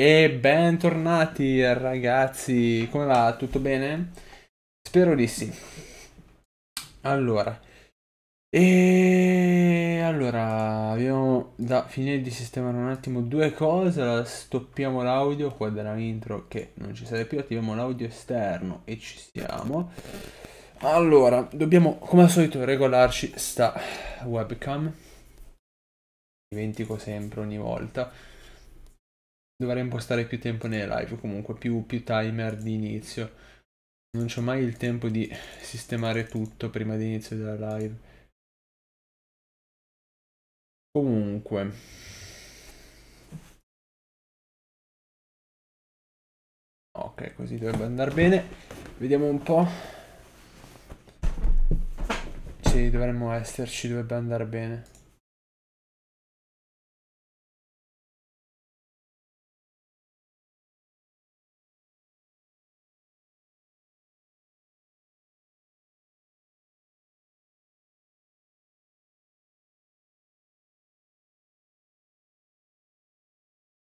E bentornati ragazzi, come va? Tutto bene? Spero di sì. Allora, e allora abbiamo da finire di sistemare un attimo due cose. Allora, stoppiamo l'audio qua intro che non ci serve più, attiviamo l'audio esterno e ci siamo. Allora, dobbiamo come al solito regolarci sta webcam. Dimentico sempre ogni volta dovrei impostare più tempo nelle live, comunque più, più timer di inizio. Non ho mai il tempo di sistemare tutto prima di inizio della live. Comunque. Ok, così dovrebbe andare bene. Vediamo un po'. Sì, dovremmo esserci, dovrebbe andare bene.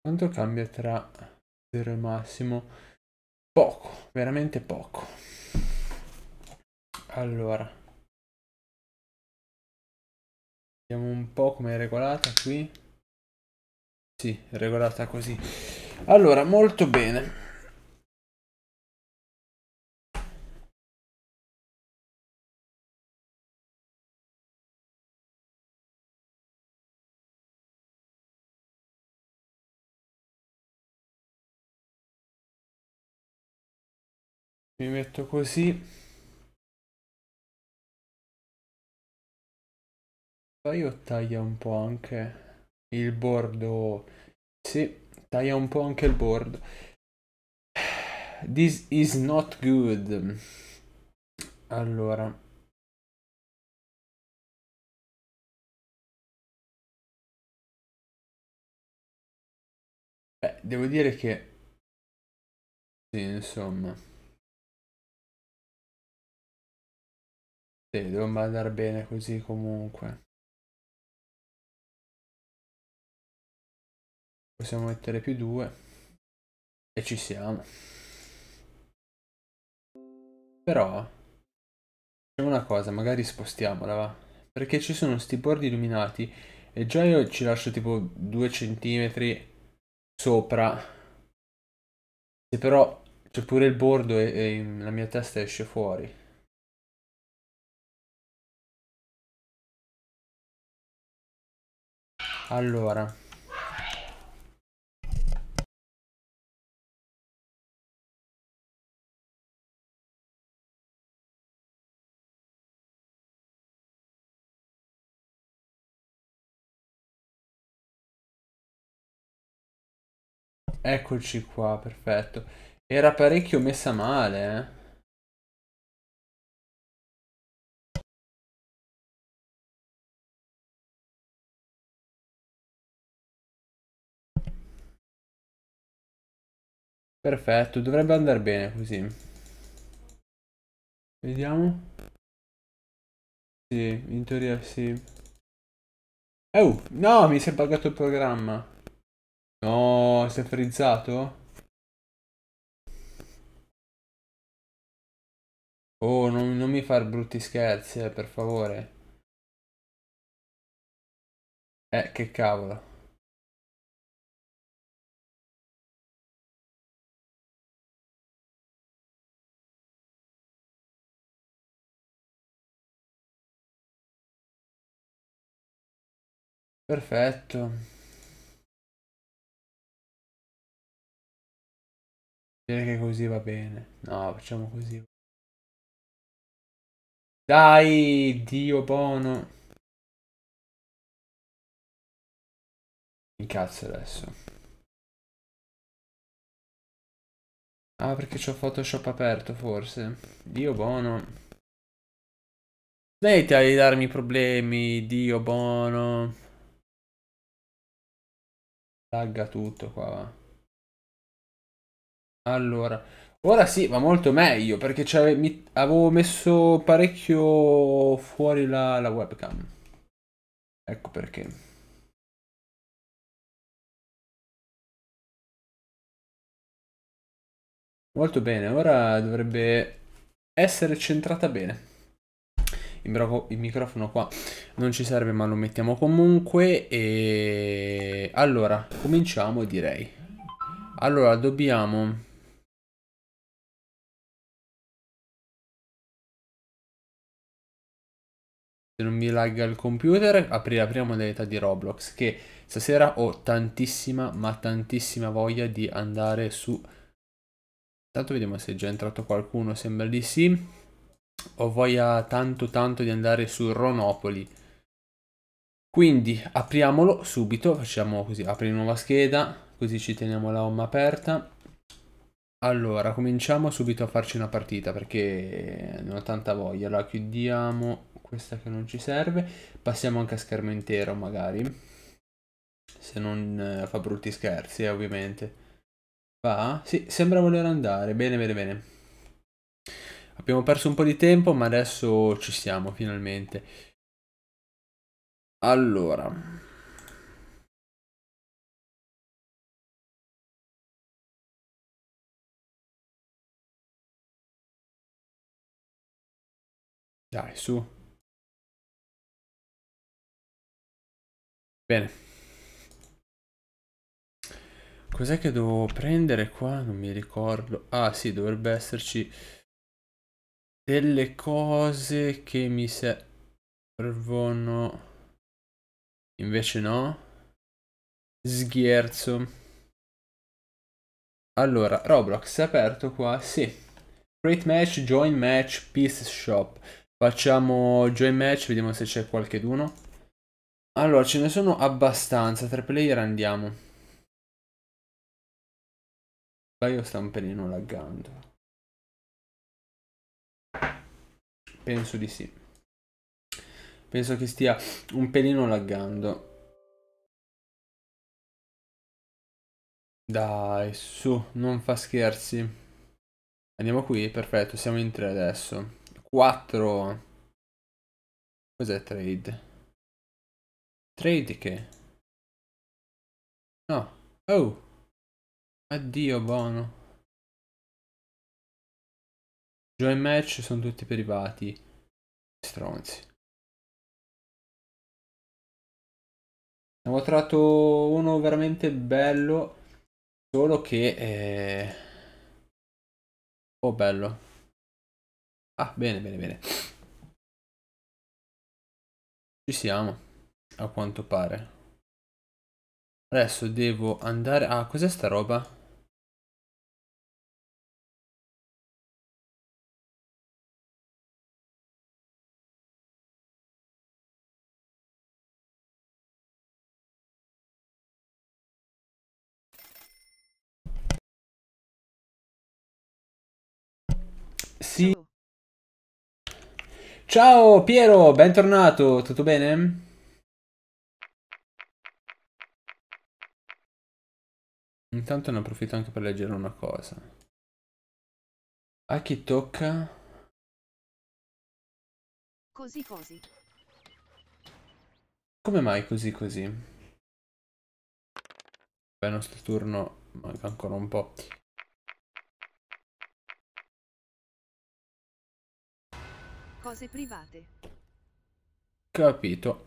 Quanto cambia tra 0 e massimo? Poco, veramente poco. Allora. Vediamo un po' come è regolata qui. Sì, è regolata così. Allora, molto bene. metto così. Io taglia un po' anche il bordo. Sì, taglia un po' anche il bordo. This is not good. Allora. Beh, devo dire che... Sì, insomma. Sì, dovrebbe andare bene così comunque. Possiamo mettere più due. E ci siamo. Però... C'è una cosa, magari spostiamola, va. Perché ci sono sti bordi illuminati e già io ci lascio tipo 2 centimetri sopra. Se però c'è pure il bordo e, e la mia testa esce fuori. Allora. Eccoci qua, perfetto. Era parecchio messa male, eh. Perfetto, dovrebbe andare bene così. Vediamo. Sì, in teoria sì. Oh, no, mi si è buggato il programma. No, si è frizzato? Oh, non, non mi far brutti scherzi, eh, per favore. Eh, che cavolo. Perfetto. Direi che così va bene. No, facciamo così. Dai, Dio buono. Incazzo adesso. Ah, perché c'ho Photoshop aperto, forse. Dio buono. Smettila di darmi problemi, Dio buono lagga tutto qua va. Allora, ora sì, va molto meglio perché mi, avevo messo parecchio fuori la, la webcam. Ecco perché. Molto bene, ora dovrebbe essere centrata bene il microfono qua non ci serve ma lo mettiamo comunque e allora cominciamo direi allora dobbiamo se non mi lagga il computer, aprire la prima modalità di Roblox, che stasera ho tantissima, ma tantissima voglia di andare su... Intanto vediamo se è già entrato qualcuno, sembra di sì ho voglia tanto tanto di andare su Ronopoli. Quindi apriamolo subito, facciamo così, apri nuova scheda, così ci teniamo la home aperta. Allora, cominciamo subito a farci una partita perché non ho tanta voglia. Allora, chiudiamo questa che non ci serve. Passiamo anche a schermo intero magari. Se non eh, fa brutti scherzi, eh, ovviamente. Va? Sì, sembra voler andare. Bene, bene, bene. Abbiamo perso un po' di tempo, ma adesso ci siamo finalmente. Allora. Dai, su. Bene. Cos'è che devo prendere qua? Non mi ricordo. Ah sì, dovrebbe esserci delle cose che mi servono invece no sgherzo allora roblox è aperto qua sì great match join match peace shop facciamo join match vediamo se c'è qualcheduno allora ce ne sono abbastanza tre player andiamo ma io sto un pelino laggando Penso di sì. Penso che stia un pelino laggando. Dai, su, non fa scherzi. Andiamo qui, perfetto, siamo in tre adesso. 4. Cos'è trade? Trade che? No. Oh. Addio, buono. Joy match sono tutti privati. Stronzi. Abbiamo trovato uno veramente bello. Solo che... Eh... Oh, bello. Ah, bene, bene, bene. Ci siamo, a quanto pare. Adesso devo andare... Ah, cos'è sta roba? Sì. Ciao Piero, bentornato, tutto bene? Intanto ne approfitto anche per leggere una cosa. A chi tocca? Così così. Come mai così così? Beh, il nostro turno manca ancora un po'. cose private. Capito.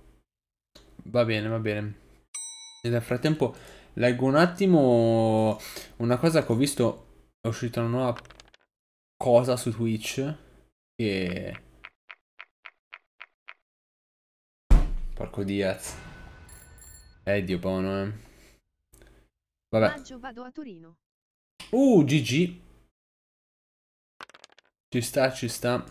Va bene, va bene. E nel frattempo leggo un attimo una cosa che ho visto. È uscita una nuova cosa su Twitch. Che... Porco Diaz. Eh, Dio buono, eh. Vabbè. Maggio vado a Torino. Uh, GG. Ci sta, ci sta.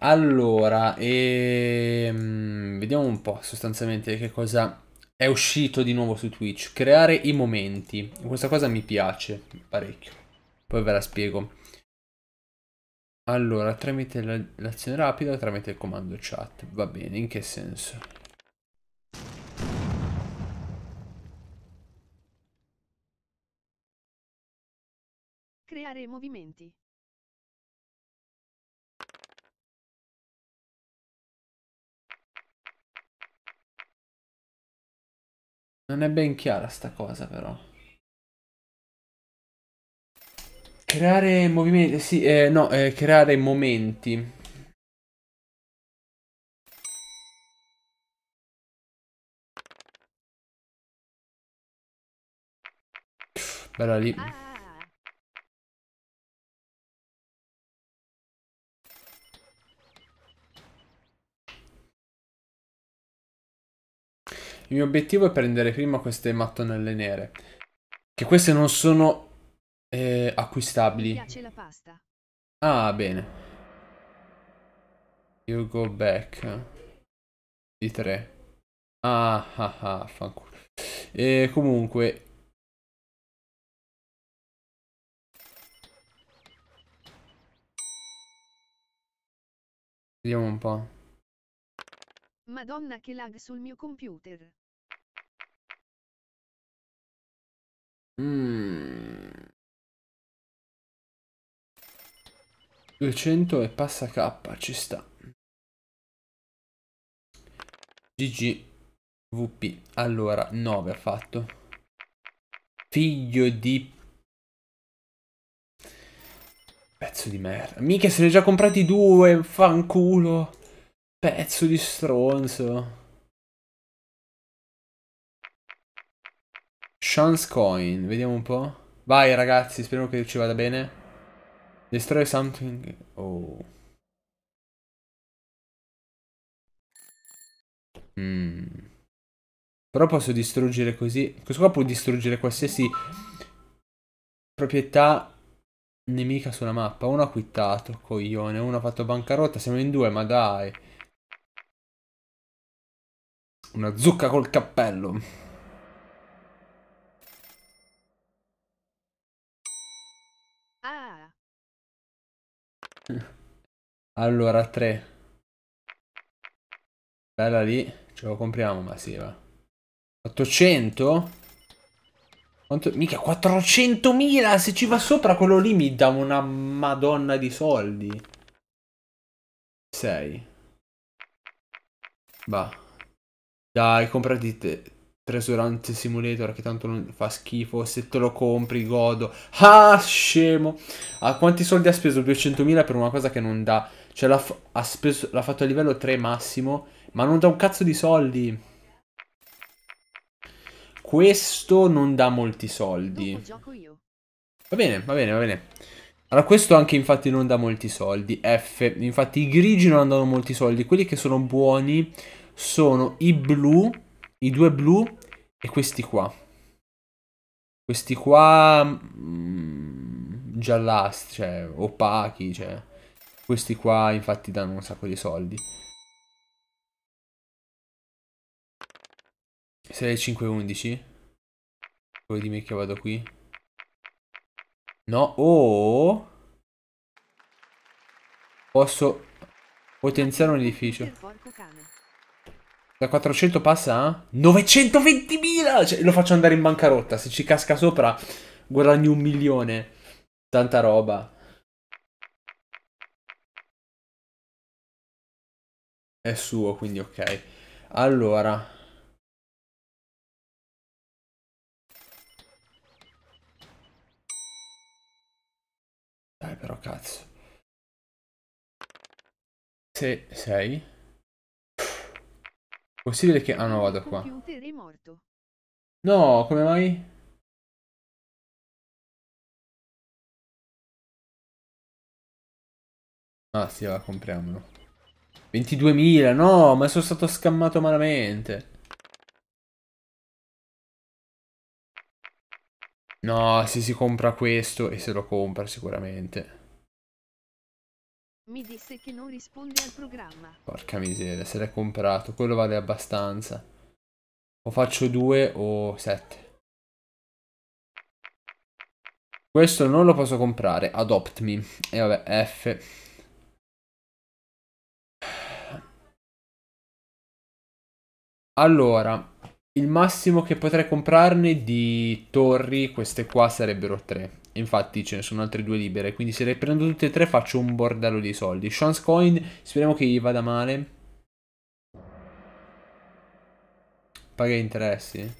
Allora, ehm, vediamo un po' sostanzialmente che cosa è uscito di nuovo su Twitch. Creare i momenti. Questa cosa mi piace parecchio. Poi ve la spiego. Allora, tramite l'azione rapida o tramite il comando chat? Va bene, in che senso? Creare movimenti. Non è ben chiara sta cosa però. Creare movimenti, eh, sì, eh, no, eh, creare momenti. Bella lì. Il mio obiettivo è prendere prima queste mattonelle nere. Che queste non sono eh, acquistabili. Ah, bene. You go back. Di 3. Ah, ah, ah, fanculo. E comunque... Vediamo un po'. Madonna che lag sul mio computer. 200 mm. e passa K, ci sta. GG. VP. Allora, 9 ha fatto. Figlio di... Pezzo di merda. Mica se ne è già comprati due, fanculo. Pezzo di stronzo. Chance coin, vediamo un po'. Vai ragazzi, speriamo che ci vada bene. Destroy something... Oh. Mm. Però posso distruggere così. Questo qua può distruggere qualsiasi proprietà nemica sulla mappa. Uno ha quittato, coglione. Uno ha fatto bancarotta. Siamo in due, ma dai. Una zucca col cappello. Allora, 3. Bella lì. Ce lo compriamo, ma sì, va. 800? Quanto... Mica 400.000! Se ci va sopra quello lì mi dà una madonna di soldi. 6. Va. Dai, comprati te Tresurante Simulator che tanto non fa schifo, se te lo compri godo. Ah, scemo! Ah, quanti soldi ha speso? 200.000 per una cosa che non dà. Cioè l'ha, speso, l'ha fatto a livello 3 massimo, ma non dà un cazzo di soldi. Questo non dà molti soldi. Va bene, va bene, va bene. Allora, questo anche infatti non dà molti soldi. F. Infatti i grigi non danno molti soldi. Quelli che sono buoni sono i blu, i due blu e questi qua. Questi qua mh, mm, giallastri, cioè opachi, cioè questi qua infatti danno un sacco di soldi. 6, 5, 11. Poi dimmi che vado qui. No, oh! Posso potenziare un edificio. Da 400 passa a 920.000! Cioè, lo faccio andare in bancarotta. Se ci casca sopra, guadagni un milione. Tanta roba. È suo, quindi ok. Allora... Dai però cazzo. Se sei... Possibile che... Ah no, vado qua. No, come mai? Ah sì, va, compriamolo. 22.000, no, ma sono stato scammato malamente. No, se si compra questo, e se lo compra sicuramente. Mi disse che non risponde al programma. Porca miseria, se l'è comprato. Quello vale abbastanza. O faccio due o sette. Questo non lo posso comprare. Adopt me. E vabbè, F. Allora, il massimo che potrei comprarne di torri, queste qua sarebbero tre. Infatti ce ne sono altre due libere, quindi se le prendo tutte e tre faccio un bordello di soldi. Chance coin, speriamo che gli vada male. Paga interessi.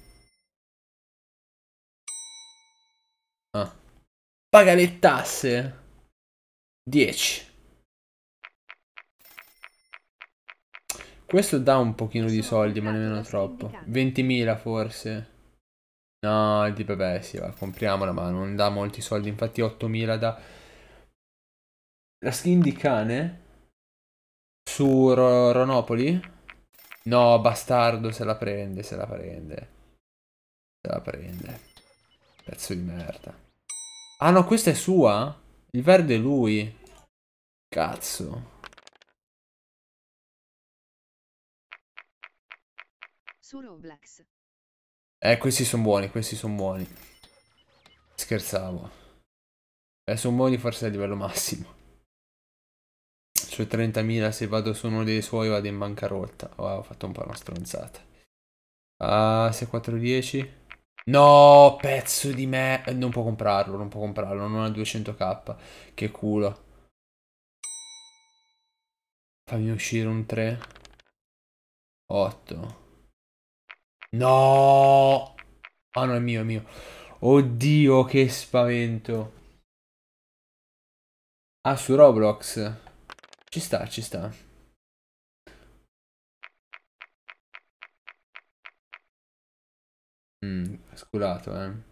Ah. Paga le tasse. 10. Questo dà un pochino di soldi, ma nemmeno troppo. 20.000 forse. No, il tipo, beh, sì, va, compriamola, ma non dà molti soldi. Infatti 8.000 da... La skin di cane? Su Ro Ronopoli? No, bastardo, se la prende, se la prende. Se la prende. Pezzo di merda. Ah no, questa è sua? Il verde è lui. Cazzo. Su Roblox eh, questi sono buoni, questi sono buoni. Scherzavo. Eh, sono buoni forse a livello massimo. Cioè 30.000, se vado su uno dei suoi vado in bancarotta. Wow, ho fatto un po' una stronzata. Ah, se 410. No, pezzo di me. Non può comprarlo, non può comprarlo. Non ha 200k. Che culo. Fammi uscire un 3. 8. No! Ah oh, no, è mio, è mio. Oddio, che spavento. Ah, su Roblox. Ci sta, ci sta. Mm, sculato, eh.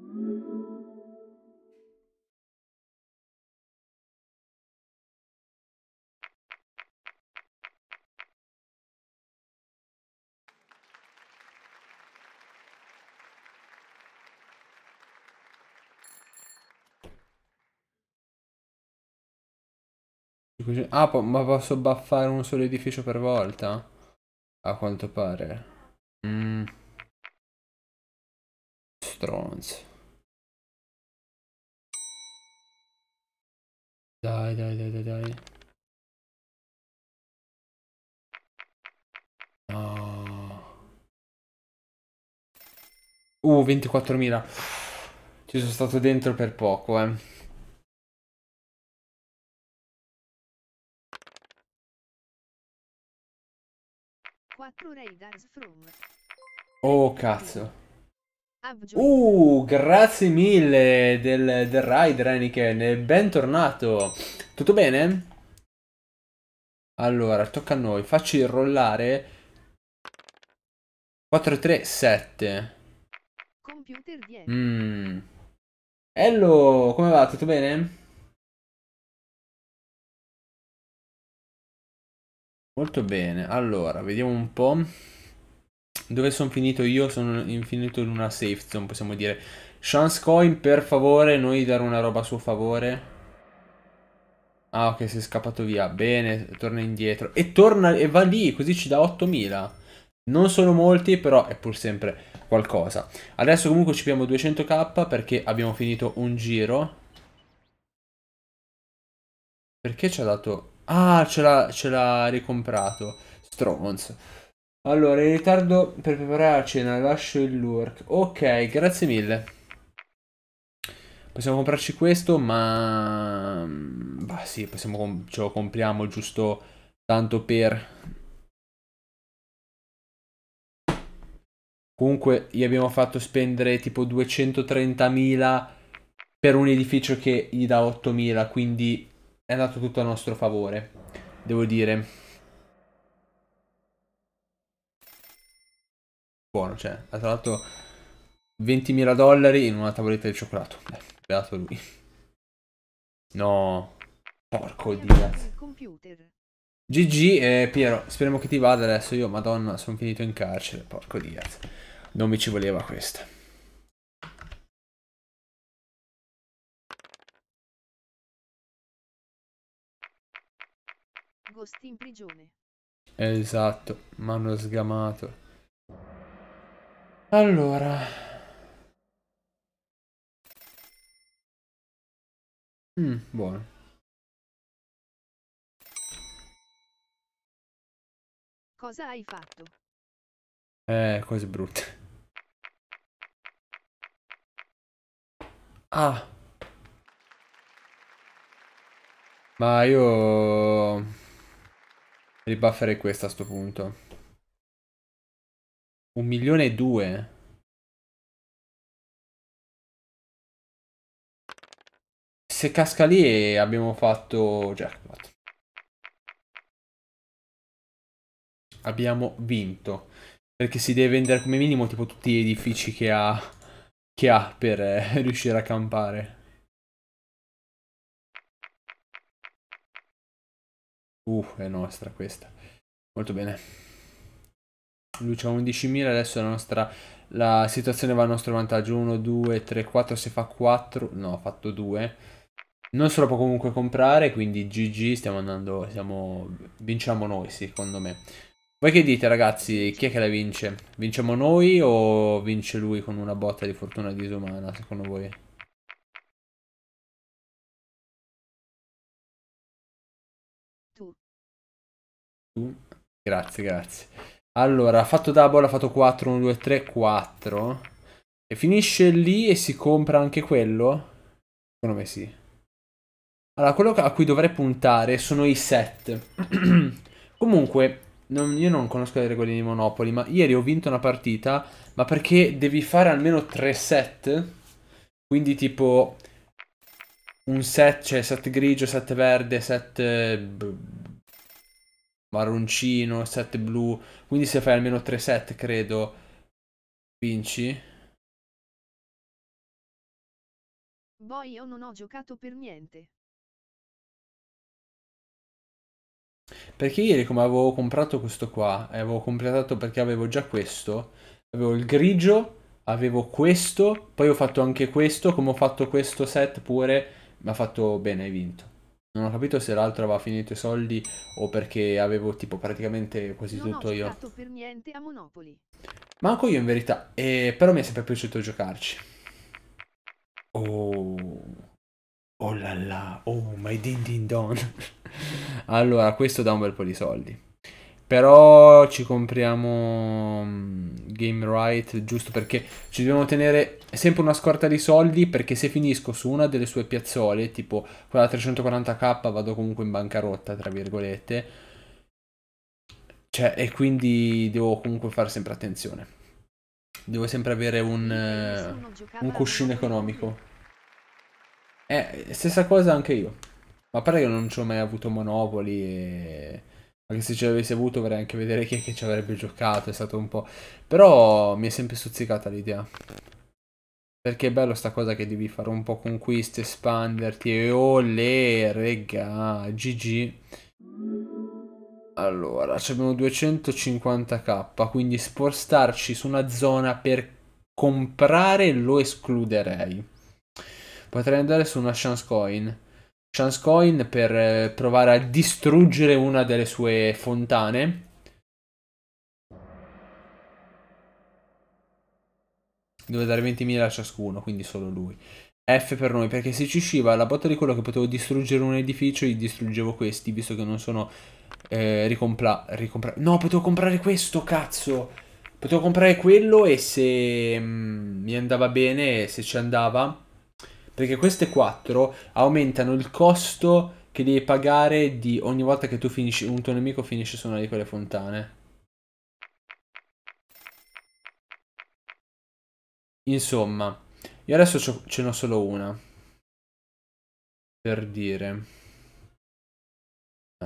Thank you. Ah, ma posso baffare un solo edificio per volta? A quanto pare. Mm. Stronzo. Dai, dai, dai, dai, dai. No. Uh, 24.000. Ci sono stato dentro per poco, eh. Oh cazzo. Uh, grazie mille del, del ride Reniken, eh, bentornato. Tutto bene? Allora, tocca a noi, facci rollare 437. Computer 10. Mm. Hello, come va? Tutto bene? Molto bene, allora, vediamo un po'. Dove sono finito io? Sono finito in una safe zone, possiamo dire. Chance coin, per favore, noi dare una roba a suo favore. Ah, ok, si è scappato via. Bene, torna indietro. E torna e va lì, così ci dà 8000. Non sono molti, però è pur sempre qualcosa. Adesso comunque ci abbiamo 200k perché abbiamo finito un giro. Perché ci ha dato Ah, ce l'ha, ricomprato. Stronzo. Allora, in ritardo per preparare la cena, lascio il lurk. Ok, grazie mille. Possiamo comprarci questo, ma... Mm, bah sì, possiamo ce lo compriamo giusto tanto per... Comunque gli abbiamo fatto spendere tipo 230.000 per un edificio che gli dà 8.000, quindi è andato tutto a nostro favore, devo dire. Buono, cioè, ha trovato 20.000 dollari in una tavoletta di cioccolato. Beh, beato lui. No, porco dio. GG, eh, Piero, speriamo che ti vada adesso. Io, madonna, sono finito in carcere, porco dio. Non mi ci voleva questa. agosto in prigione. Esatto, mi hanno sgamato. Allora... Mm, buono. Cosa hai fatto? Eh, cose brutte. Ah. Ma io... Ribufferei questa a sto punto. Un milione e due. Se casca lì abbiamo fatto jackpot. Abbiamo vinto. Perché si deve vendere come minimo tipo tutti gli edifici che ha, che ha per eh, riuscire a campare. Uh, è nostra questa. Molto bene. Lui c'ha 11.000, adesso la nostra... La situazione va a nostro vantaggio. 1, 2, 3, 4, se fa 4... No, ha fatto 2. Non se lo può comunque comprare, quindi GG, stiamo andando... Stiamo, vinciamo noi, secondo me. Voi che dite, ragazzi? Chi è che la vince? Vinciamo noi o vince lui con una botta di fortuna disumana, secondo voi? Grazie, grazie. Allora, ha fatto double, ha fatto 4, 1, 2, 3, 4. E finisce lì e si compra anche quello? Secondo me sì. Allora, quello a cui dovrei puntare sono i set. Comunque, non, io non conosco le regole di Monopoli, ma ieri ho vinto una partita, ma perché devi fare almeno 3 set. Quindi tipo un set, cioè set grigio, set verde, set eh, marroncino, 7 blu. Quindi se fai almeno 3 set, credo, vinci. Boh, io non ho giocato per niente. Perché ieri come avevo comprato questo qua, e avevo completato perché avevo già questo, avevo il grigio, avevo questo, poi ho fatto anche questo, come ho fatto questo set pure, mi ha fatto bene, hai vinto. Non ho capito se l'altro aveva finito i soldi o perché avevo tipo praticamente quasi non tutto io. Non ho per niente a Monopoli. Manco io in verità, eh, però mi è sempre piaciuto giocarci. Oh, oh la la, oh my din din don. allora, questo dà un bel po' di soldi. Però ci compriamo mm, Game Right giusto perché ci dobbiamo tenere sempre una scorta di soldi perché se finisco su una delle sue piazzole, tipo quella 340k, vado comunque in bancarotta, tra virgolette. Cioè, e quindi devo comunque fare sempre attenzione. Devo sempre avere un, eh, un cuscino economico. Eh, stessa cosa anche io. Ma pare che non ci ho mai avuto monopoli e anche se ce l'avessi avuto vorrei anche vedere chi è che ci avrebbe giocato, è stato un po'... Però mi è sempre stuzzicata l'idea. Perché è bello sta cosa che devi fare un po' conquiste, espanderti e olè, regà, GG. Allora, abbiamo 250k, quindi spostarci su una zona per comprare lo escluderei. Potrei andare su una chance coin chance coin per eh, provare a distruggere una delle sue fontane. Dove dare 20.000 a ciascuno, quindi solo lui. F per noi, perché se ci usciva la botta di quello che potevo distruggere un edificio, gli distruggevo questi, visto che non sono eh, ricompra... ricompra no, potevo comprare questo, cazzo! Potevo comprare quello e se mh, mm, mi andava bene, se ci andava, perché queste 4 aumentano il costo che devi pagare di ogni volta che tu finisci, un tuo nemico finisce su una di quelle fontane. Insomma, io adesso ce n'ho solo una. Per dire.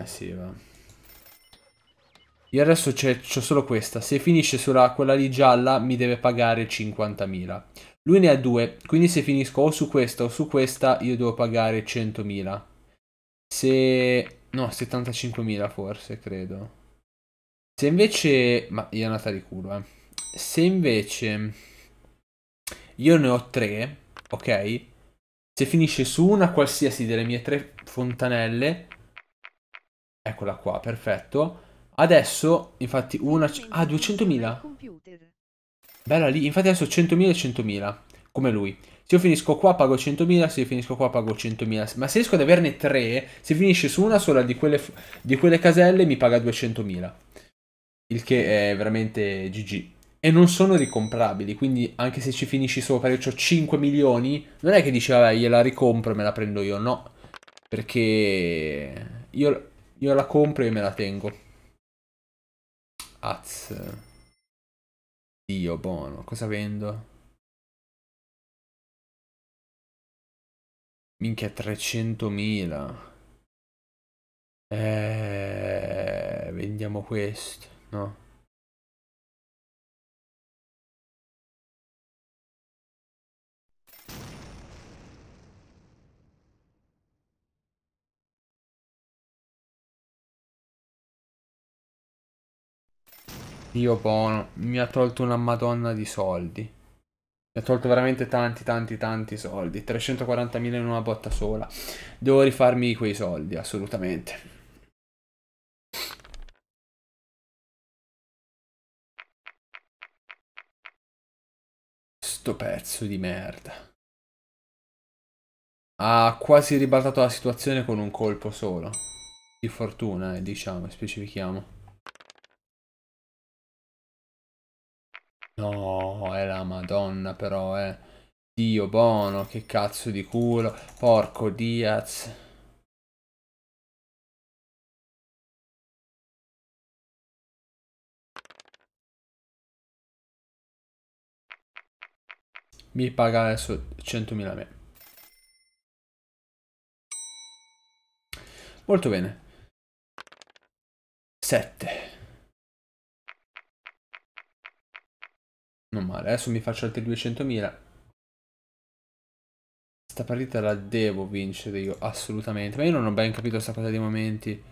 Eh sì, va. Io adesso c'ho solo questa. Se finisce sulla quella lì gialla mi deve pagare 50.000. Lui ne ha due, quindi se finisco o su questa o su questa io devo pagare 100.000. Se... no, 75.000 forse, credo. Se invece... ma io è andata di culo, eh. Se invece io ne ho tre, ok? Se finisce su una qualsiasi delle mie tre fontanelle, eccola qua, perfetto. Adesso, infatti, una... ah, 200.000! Bella lì, infatti adesso 100.000 e 100.000, come lui. Se io finisco qua pago 100.000, se io finisco qua pago 100.000, ma se riesco ad averne tre, se finisce su una sola di quelle, di quelle caselle mi paga 200.000. Il che è veramente GG. E non sono ricomprabili, quindi anche se ci finisci sopra, io ho 5 milioni, non è che dici vabbè gliela ricompro e me la prendo io, no. Perché io, io la compro e me la tengo. Azz. Dio buono, cosa vendo? Minchia, 300.000. Eh, vendiamo questo, no? Dio buono, mi ha tolto una madonna di soldi. Mi ha tolto veramente tanti, tanti, tanti soldi. 340.000 in una botta sola. Devo rifarmi quei soldi, assolutamente. Sto pezzo di merda. Ha quasi ribaltato la situazione con un colpo solo. Di fortuna, eh, diciamo, specifichiamo. No, è la madonna però, eh. Dio buono, che cazzo di culo. Porco Diaz. Mi paga adesso 100.000 me. Molto bene. 7. Non male, adesso mi faccio altri 200.000. Sta partita la devo vincere io, assolutamente. Ma io non ho ben capito questa cosa dei momenti.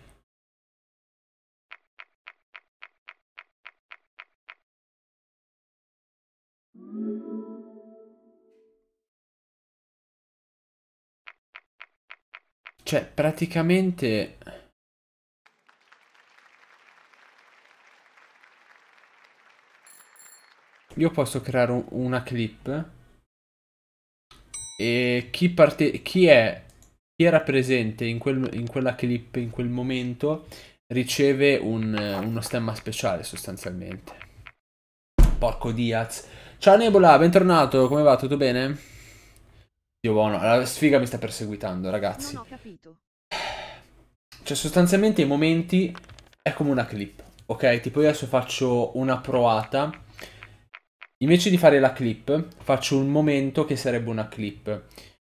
Cioè, praticamente... io posso creare un, una clip e chi, parte, chi, è, chi era presente in, quel, in, quella clip, in quel momento, riceve un, uno stemma speciale sostanzialmente. Porco Diaz. Ciao Nebola, bentornato, come va? Tutto bene? Dio buono, la sfiga mi sta perseguitando, ragazzi. Non ho capito. Cioè, sostanzialmente i momenti è come una clip, ok? Tipo io adesso faccio una proata invece di fare la clip, faccio un momento che sarebbe una clip.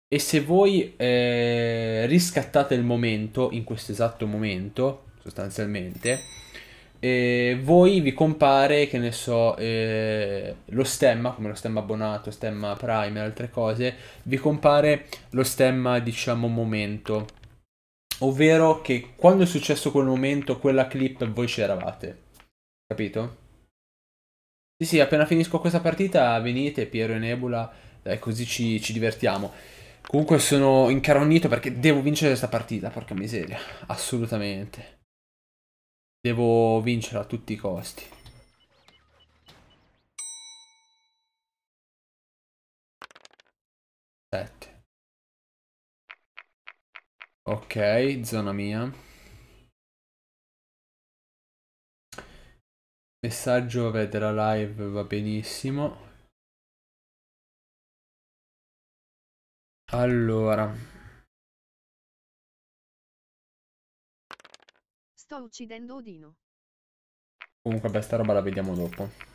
E se voi eh, riscattate il momento, in questo esatto momento, sostanzialmente, eh, voi vi compare, che ne so, eh, lo stemma, come lo stemma abbonato, stemma prime e altre cose, vi compare lo stemma, diciamo, momento. Ovvero che quando è successo quel momento, quella clip, voi c'eravate. Capito? Sì, sì, appena finisco questa partita venite Piero e Nebula, dai, così ci, ci divertiamo. Comunque sono incarognito perché devo vincere questa partita, porca miseria, assolutamente. Devo vincere a tutti i costi. Ok, zona mia. Messaggio, vabbè, della live va benissimo. Allora. Sto uccidendo Odino. Comunque, beh, sta roba la vediamo dopo.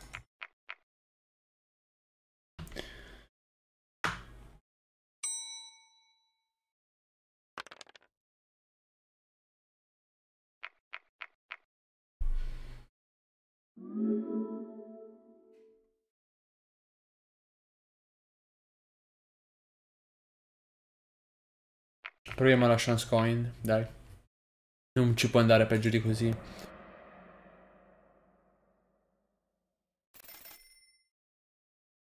Proviamo la chance coin, dai. Non ci può andare peggio di così.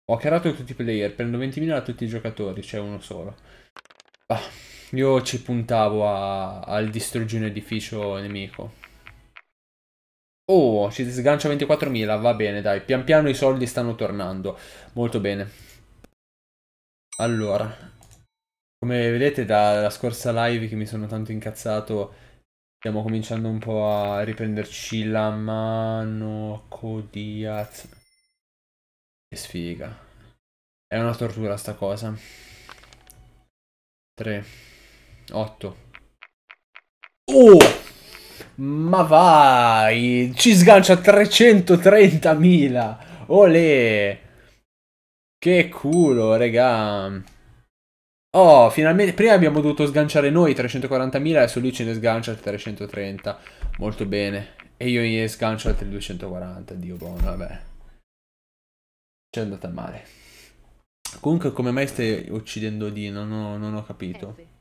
Ho creato tutti i player, prendo 20.000 da tutti i giocatori, c'è cioè uno solo. Ah, io ci puntavo a, al distruggere un edificio nemico. Oh, ci sgancia 24.000, va bene, dai. Pian piano i soldi stanno tornando. Molto bene. Allora, come vedete dalla scorsa live che mi sono tanto incazzato, stiamo cominciando un po' a riprenderci la mano Codiaz. Che sfiga. È una tortura sta cosa. 3, 8. Oh! Ma vai, ci sgancia 330.000. Olè. Che culo, regà. Oh, finalmente, prima abbiamo dovuto sganciare noi 340.000, adesso lui ce ne sgancia il 330. Molto bene. E io gli sgancio altri 240, Dio buono, vabbè. C'è andata male. Comunque, come mai stai uccidendo Dino? Non ho, non ho capito. Eh,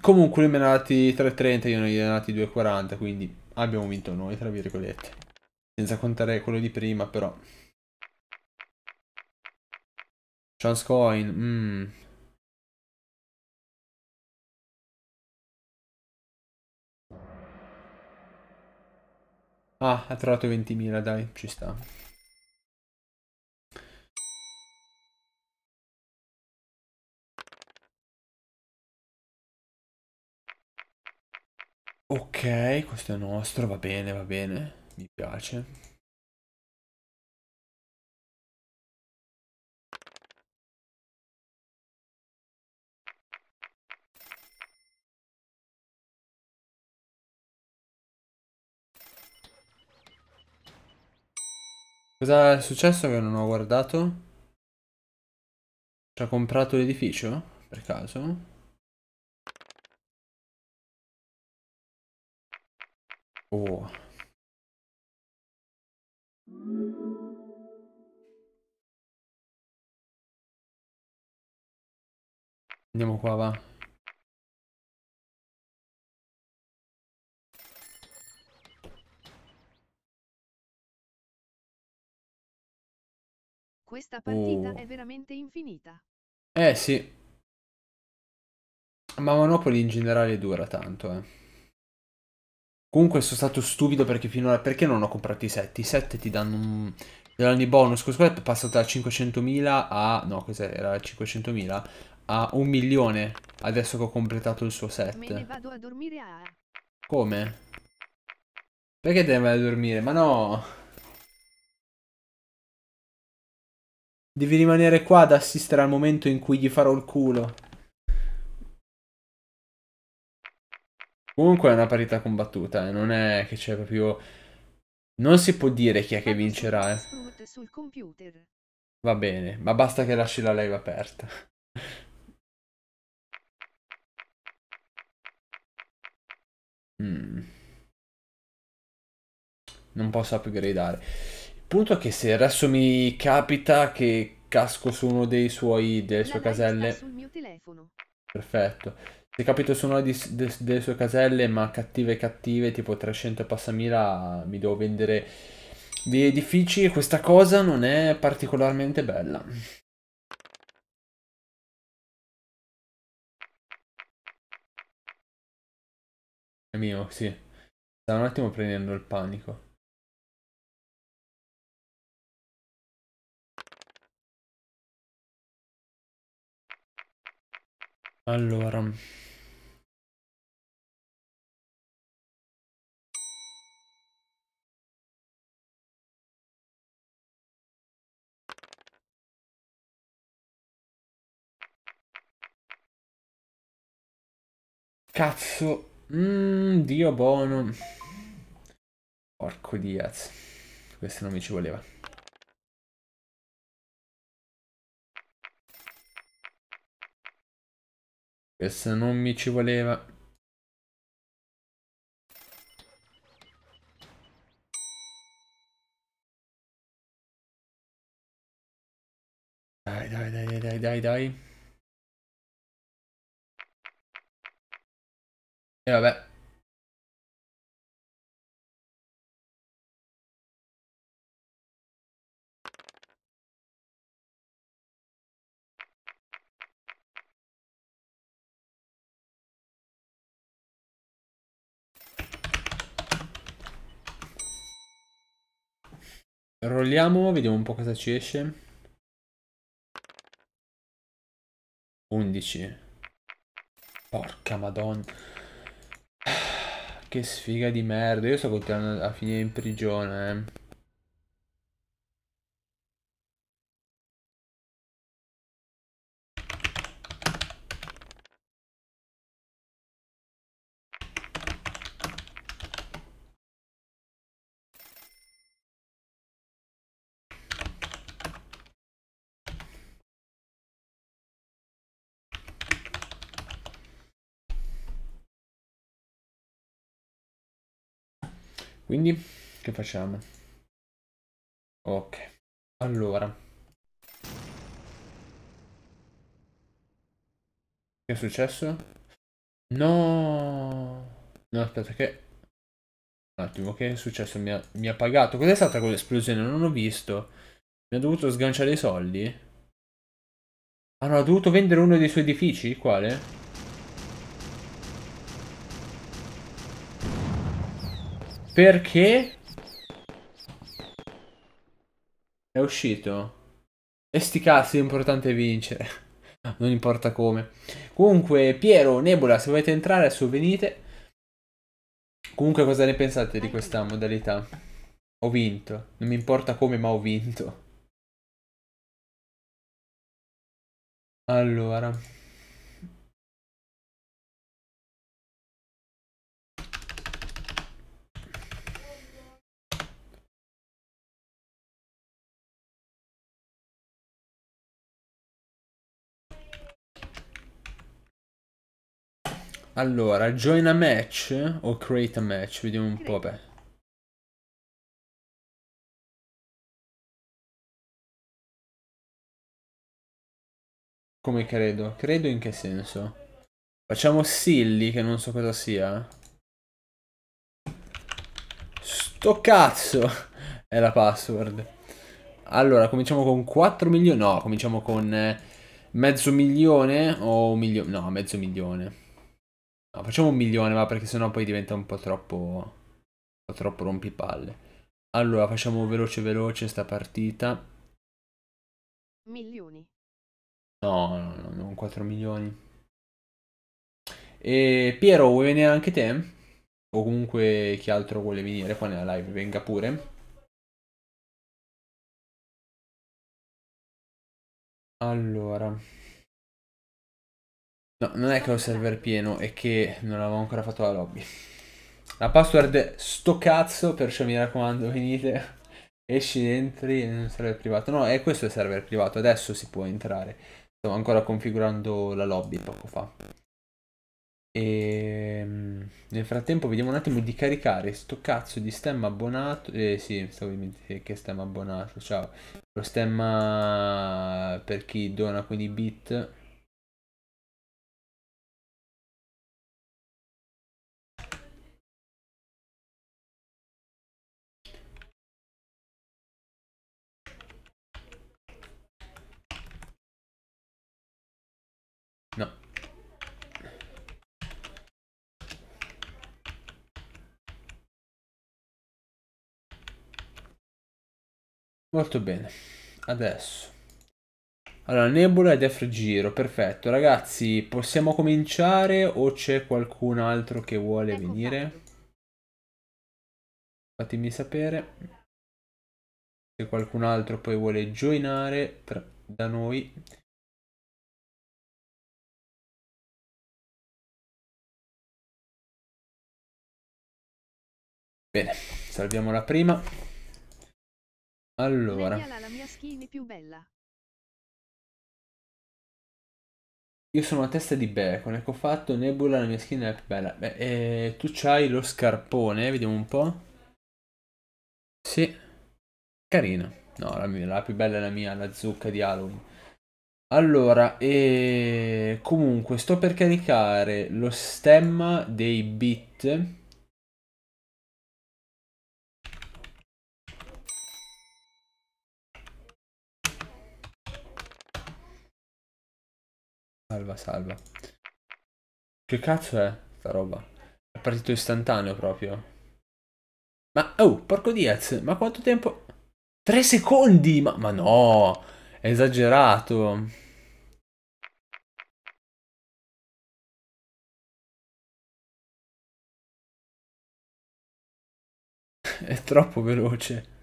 Comunque lui me ha dati 3,30, io ne ho dati 2,40, quindi abbiamo vinto noi, tra virgolette. Senza contare quello di prima, però. Chance coin, mm. Ah, ha trovato 20.000, dai, ci sta. Ok, questo è nostro, va bene, va bene, mi piace. Cosa è successo che non ho guardato? Ci ha comprato l'edificio, per caso? Oh. Andiamo qua, va. Questa partita oh. è veramente infinita. Eh sì. Ma Monopoli in generale dura tanto, eh. Comunque sono stato stupido perché finora... Perché non ho comprato i 7? I 7 ti danno un... Ti danno i bonus. Questo è passato da 500.000 a... No, cos'era? 500.000? A un milione. Adesso che ho completato il suo set. Me ne vado a dormire a... Come? Perché te ne vai a dormire? Ma no! Devi rimanere qua ad assistere al momento in cui gli farò il culo. Comunque è una parità combattuta, eh. non è che c'è proprio... Non si può dire chi è che vincerà. Eh. Va bene, ma basta che lasci la live aperta. mm. Non posso upgradare. Il punto è che se adesso mi capita che casco su uno dei suoi, delle sue caselle... Perfetto. Se capito su una di, de, delle sue caselle, ma cattive cattive, tipo 300 e passamila, mi devo vendere di edifici questa cosa non è particolarmente bella. È mio, sì. Sta un attimo prendendo il panico. Allora. Cazzo. Mm, Dio buono. Porco Diaz. Questo non mi ci voleva. Questa non mi ci voleva. Dai, dai, dai, dai, dai, dai. E vabbè. Rolliamo, vediamo un po' cosa ci esce. 11. Porca madonna. Che sfiga di merda. Io sto continuando a finire in prigione, eh. Quindi, che facciamo? Ok, allora. Che è successo? No! No, aspetta che... Un attimo, che è successo? Mi ha, mi ha pagato. Cos'è stata quell'esplosione? Non ho visto. Mi ha dovuto sganciare i soldi? Ah no, ha dovuto vendere uno dei suoi edifici? Quale? Perché? È uscito. E sti cazzi, l'importante è vincere. non importa come. Comunque, Piero, Nebula, se volete entrare, adesso venite. Comunque, cosa ne pensate di questa modalità? Ho vinto. Non mi importa come, ma ho vinto. Allora... Allora, join a match o create a match? Vediamo un po', beh. Come credo? Credo in che senso? Facciamo Silly, che non so cosa sia. Sto cazzo! È la password. Allora, cominciamo con 4 milioni. No, cominciamo con eh, mezzo milione o un milione. No, mezzo milione. No, facciamo un milione, ma perché sennò poi diventa un po' troppo. Un po' troppo rompipalle. Allora, facciamo veloce veloce sta partita. Milioni. No, no, no, non 4 milioni. E Piero, vuoi venire anche te? O comunque chi altro vuole venire qua nella live, venga pure. Allora. No, non è che ho il server pieno, e che non avevo ancora fatto la lobby. La password sto cazzo, perciò mi raccomando, venite. Esci, entri in un server privato. No, è questo il server privato, adesso si può entrare. Stavo ancora configurando la lobby poco fa. E ehm, nel frattempo vediamo un attimo di caricare sto cazzo di stemma abbonato. Eh sì, stavo dimenticando che stemma abbonato. Ciao. Lo stemma per chi dona quindi bit Molto bene. Adesso. Allora, Nebula ed Efrigiro, perfetto. Ragazzi, possiamo cominciare o c'è qualcun altro che vuole ecco venire? Fatto. Fatemi sapere se qualcun altro poi vuole joinare tra, da noi. Bene, salviamo la prima. Allora. la mia skin più bella. Io sono una testa di bacon, ecco fatto, Nebula la mia skin è la più bella. Beh, eh, tu c'hai lo scarpone, vediamo un po'. Sì, Carina. No, la, mia, la più bella è la mia, la zucca di Halloween. Allora, e eh, comunque sto per caricare lo stemma dei bit Salva, salva. Che cazzo è sta roba? È partito istantaneo proprio. Ma, oh, porco Diaz, ma quanto tempo... Tre secondi! Ma, ma no! È esagerato. È troppo veloce.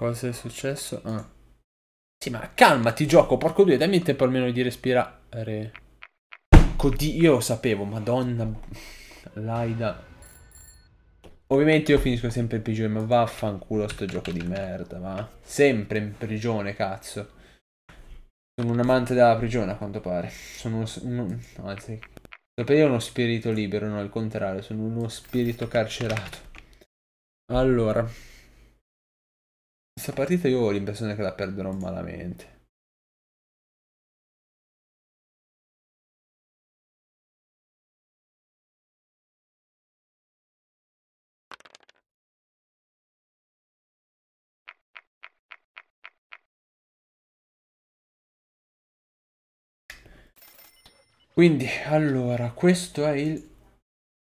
Cosa è successo? Ah. Sì, ma calmati, gioco, porco due, dammi il tempo almeno di respirare. Codì, io lo sapevo, madonna. Laida. Ovviamente io finisco sempre in prigione, ma vaffanculo sto gioco di merda, va. Sempre in prigione, cazzo. Sono un amante della prigione, a quanto pare. Sono uno... Un, anzi... Sapere uno spirito libero, no, al contrario, sono uno spirito carcerato. Allora... Questa partita io ho l'impressione che la perderò malamente. Quindi, allora, questo è il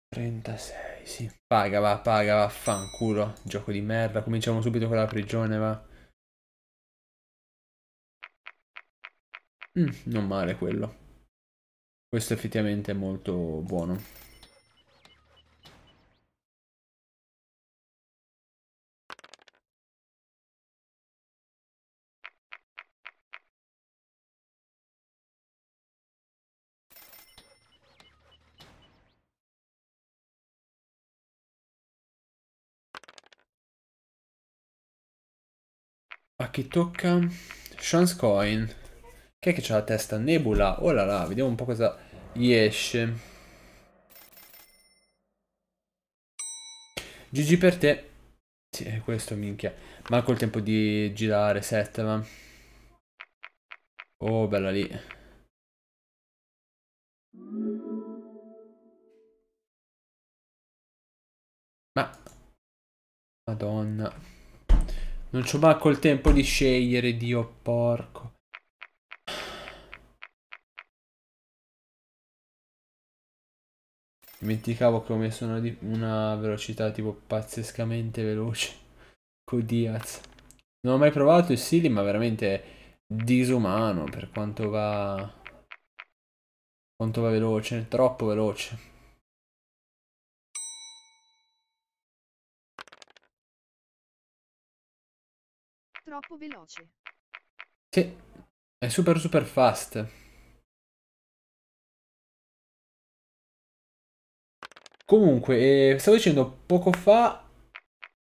36 sì. Paga, va, paga, vaffanculo. Gioco di merda. Cominciamo subito con la prigione, va. Mm, non male quello. Questo effettivamente è molto buono. chi tocca? Chance Coin. Chi è che c'ha la testa? Nebula. Oh là là, vediamo un po' cosa gli esce. GG per te. Sì, questo minchia. Manco il tempo di girare, settima. Oh, bella lì. Ma... Madonna. Non c'ho manco il tempo di scegliere, Dio porco. Dimenticavo che ho messo una, una velocità tipo pazzescamente veloce. Con Diaz. Non ho mai provato il Sili, ma veramente è disumano per quanto va... Quanto va veloce, troppo veloce. troppo veloce. Sì, è super super fast. Comunque, eh, stavo dicendo poco fa,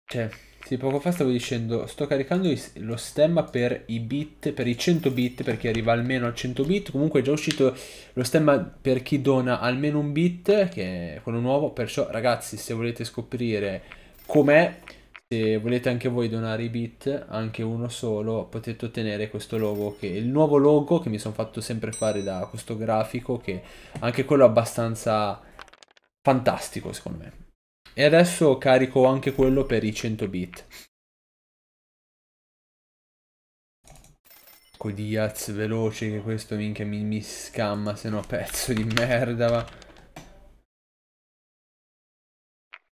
cioè, sì, poco fa stavo dicendo, sto caricando lo stemma per i bit, per i 100 bit, perché arriva almeno a 100 bit, comunque è già uscito lo stemma per chi dona almeno un bit, che è quello nuovo, perciò ragazzi, se volete scoprire com'è, se volete anche voi donare i bit, anche uno solo, potete ottenere questo logo, che, è il nuovo logo che mi sono fatto sempre fare da questo grafico, che anche quello è abbastanza fantastico secondo me. E adesso carico anche quello per i 100 bit. Con Diaz veloce che questo minchia mi, mi scamma, se no pezzo di merda va.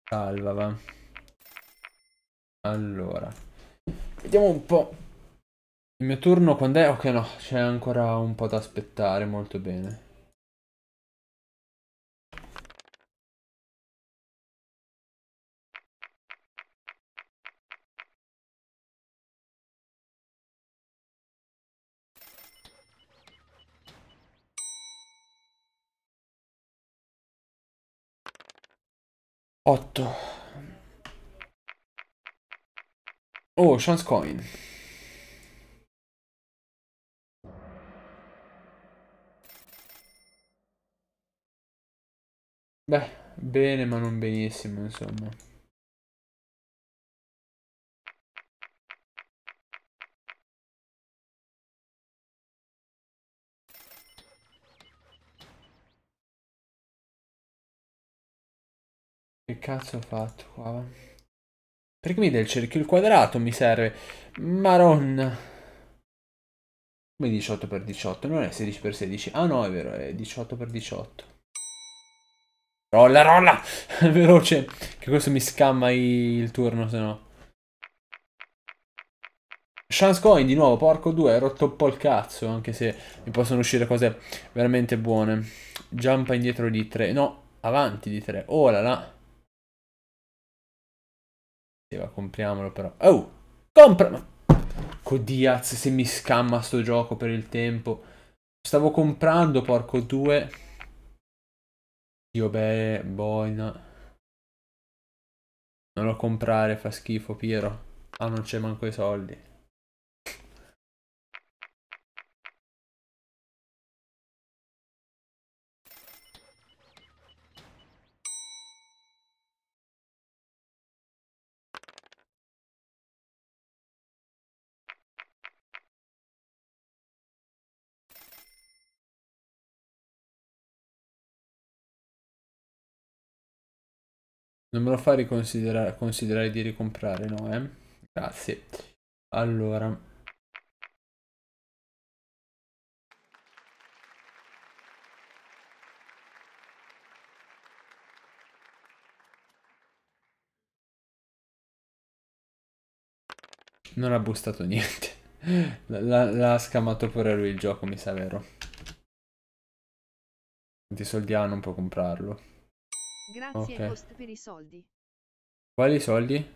Salva va. Allora, vediamo un po'. Il mio turno quando è? Ok, no, c'è ancora un po' da aspettare, molto bene. Otto. Oh, chance coin. Beh, bene ma non benissimo, insomma. Che cazzo ho fatto qua? Per guida il cerchio il quadrato mi serve. Maronna. Come 18x18? Non è 16x16. Ah no, è vero, è 18x18. Rolla, rolla! Veloce, che questo mi scamma il turno, se no. Chance coin di nuovo, porco 2, è rotto un po' il cazzo, anche se mi possono uscire cose veramente buone. Jumpa indietro di 3, no, avanti di 3. Oh là là. Sì, va, compriamolo però. Oh! Compra! Codiaz, se mi scamma sto gioco per il tempo. Stavo comprando, porco due. Dio beh, boina. Non lo comprare, fa schifo, Piero. Ah, non c'è manco i soldi. Non me lo fa riconsiderare considerare di ricomprare, no, eh? Grazie. Allora. Non ha bustato niente. L'ha scamato pure lui il gioco, mi sa vero. Quanti soldi ha? Non può comprarlo. Grazie okay. host per i soldi. Quali soldi?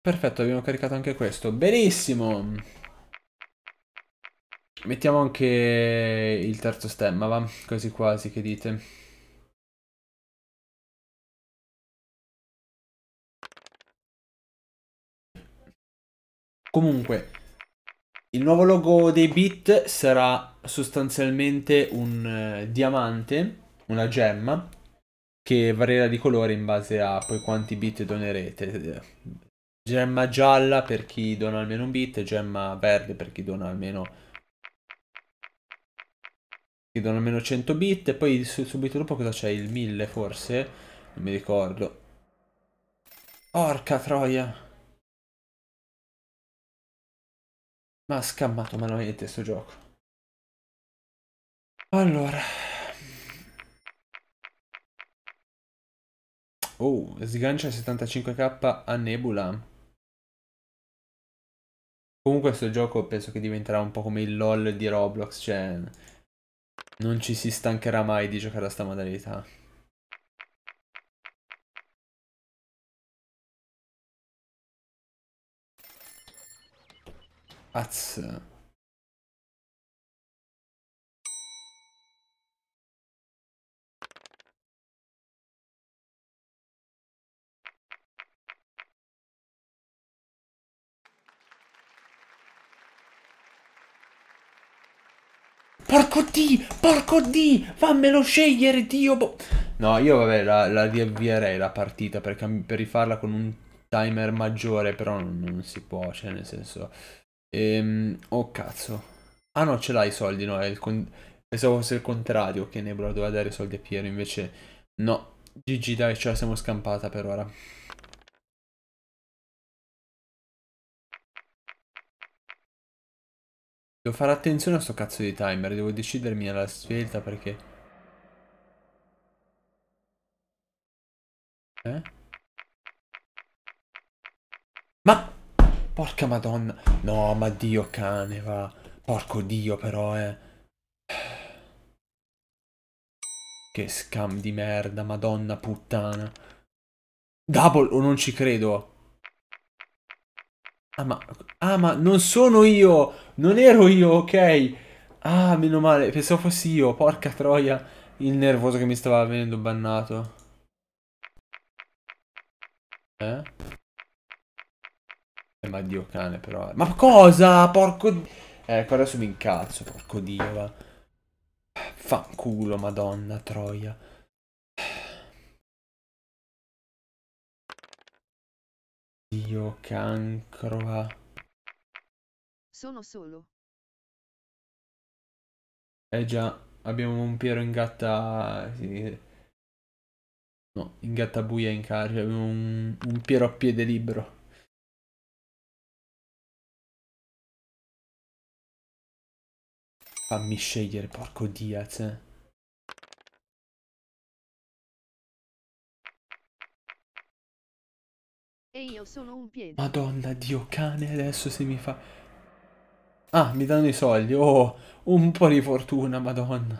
Perfetto, abbiamo caricato anche questo. Benissimo! Mettiamo anche il terzo stemma, va? Quasi quasi, che dite? Comunque, il nuovo logo dei beat sarà sostanzialmente un uh, diamante, una gemma, che varierà di colore in base a poi quanti bit donerete. Gemma gialla per chi dona almeno un bit, gemma verde per chi dona almeno chi dona almeno 100 bit, e poi subito dopo cosa c'è? Il 1000 forse? Non mi ricordo. Porca troia! Ma ha scammato manualmente sto gioco. Allora. Oh, sgancia 75k a Nebula. Comunque questo gioco penso che diventerà un po' come il LOL di Roblox, cioè non ci si stancherà mai di giocare a sta modalità. Az. Porco di, porco di, fammelo scegliere, Dio. no, io vabbè, la, la riavvierei la partita per, per rifarla con un timer maggiore, però non, non si può, cioè nel senso... Ehm, oh cazzo. Ah no, ce l'hai i soldi, no? È il con... Pensavo fosse il contrario che Nebula doveva dare i soldi a Piero, invece no. GG dai, ce la siamo scampata per ora. Devo fare attenzione a sto cazzo di timer, devo decidermi alla svelta perché... Eh? Ma... Porca madonna. No, ma dio cane, va. Porco dio però, eh. Che scam di merda, madonna puttana. Double, o oh, non ci credo. Ah ma, ah ma non sono io, non ero io, ok. Ah, meno male, pensavo fossi io, porca troia. Il nervoso che mi stava venendo bannato. Eh? Eh, ma dio cane però. Eh. Ma cosa? Porco... Eh, ecco, adesso mi incazzo, porco dio. Va. Fanculo, madonna, troia. Dio cancro va. Sono solo. Eh già, abbiamo un Piero in gatta... Sì. No, in gatta buia in carica, abbiamo un, un Piero a piede libero. Fammi scegliere, porco Diaz. E io sono un piede. Madonna, Dio cane, adesso se mi fa... Ah, mi danno i soldi. Oh, un po' di fortuna, madonna.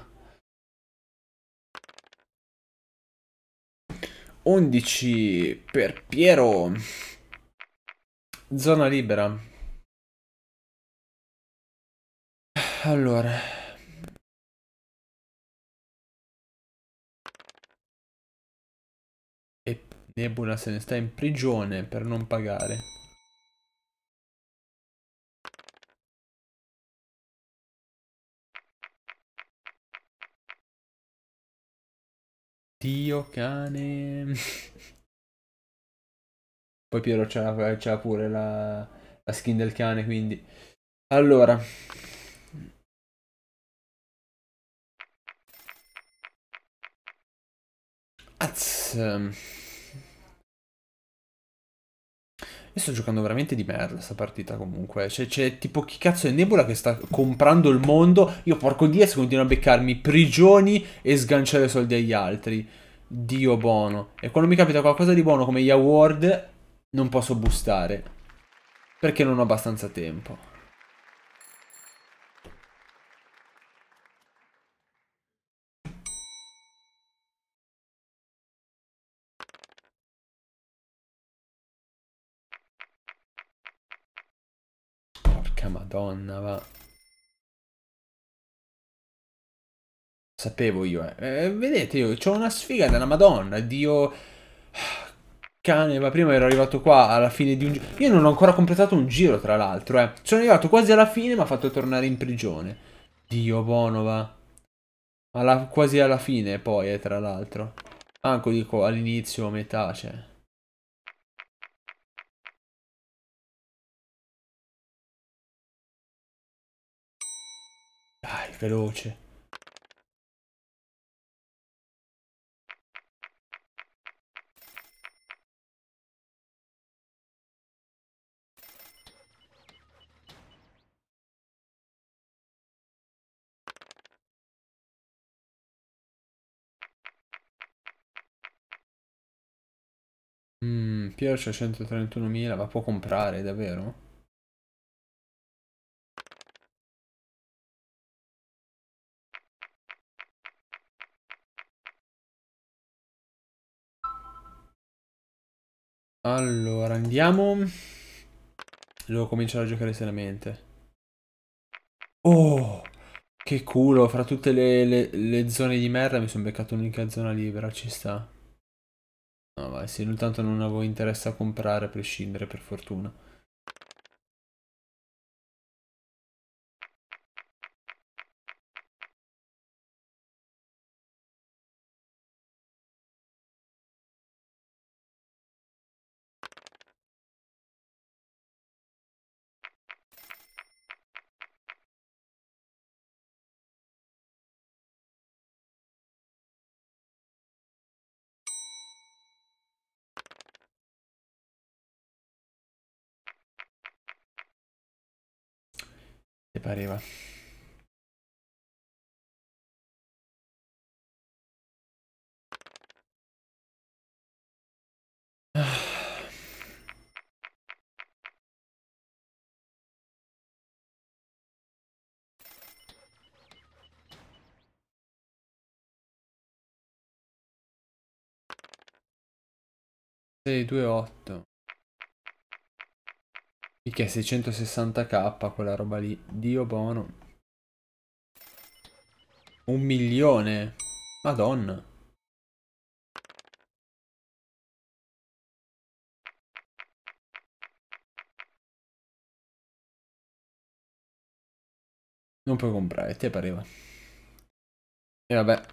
11 per Piero. Zona libera. Allora. E Nebula se ne sta in prigione per non pagare. Dio cane. Poi Piero c'ha pure la, la skin del cane, quindi... Allora, Cazzo. Ehm. Io sto giocando veramente di merda sta partita comunque. Cioè, c'è tipo chi cazzo è Nebula che sta comprando il mondo. Io porco Dio se continuo a beccarmi prigioni e sganciare soldi agli altri. Dio buono. E quando mi capita qualcosa di buono come gli award, non posso boostare. Perché non ho abbastanza tempo. Madonna, va. Sapevo io, eh. eh vedete, io ho una sfiga della Madonna, Dio... Cane, ma prima ero arrivato qua alla fine di un giro. Io non ho ancora completato un giro, tra l'altro, eh. Sono arrivato quasi alla fine, ma ha fatto tornare in prigione. Dio Bonova. Alla... Quasi alla fine, poi, eh, tra l'altro. manco dico all'inizio, metà, cioè. veloce. Mm, Piero c'ha 131.000, ma può comprare davvero? Allora, andiamo... Devo cominciare a giocare seriamente. Oh, che culo. Fra tutte le, le, le zone di merda mi sono beccato un'unica zona libera. Ci sta. No, vai, sì, tanto non avevo interesse a comprare a prescindere, per fortuna. pareva. Sei due otto. Mica 660k quella roba lì. Dio buono. Un milione. Madonna. Non puoi comprare, ti pareva. E vabbè,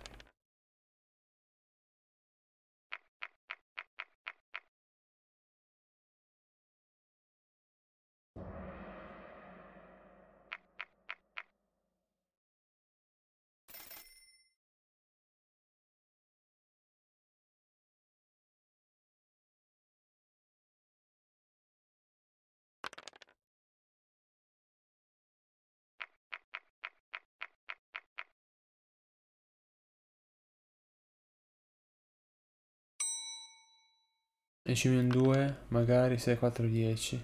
10 meno 2, magari 6, 4, 10.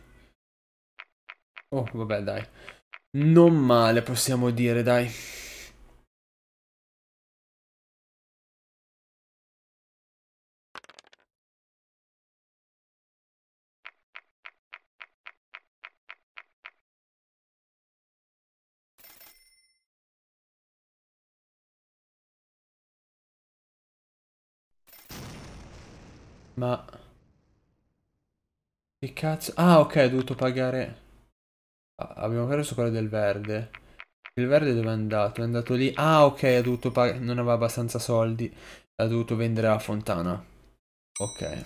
Oh, vabbè, dai. Non male, possiamo dire, dai. Ma... Che cazzo? Ah, ok, ho dovuto pagare... Ah, abbiamo perso quello del verde. Il verde dove è andato? È andato lì. Ah, ok, ha dovuto pagare... Non aveva abbastanza soldi. Ha dovuto vendere la fontana. Ok.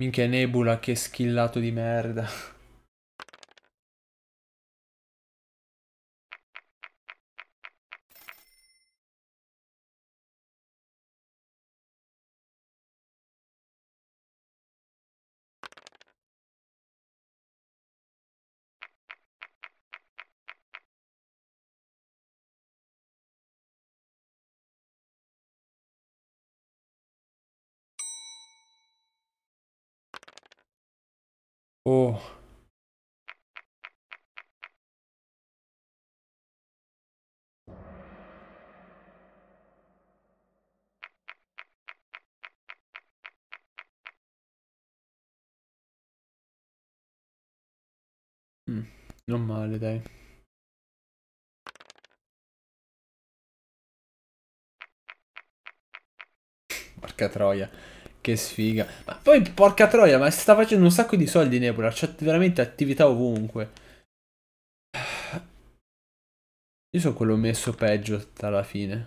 Minchia Nebula, che schillato di merda. Oh. Mm, non male, dai. Porca troia. Che sfiga. Ma poi, porca troia, ma si sta facendo un sacco di soldi Nebula. C'è veramente attività ovunque. Io sono quello messo peggio alla fine.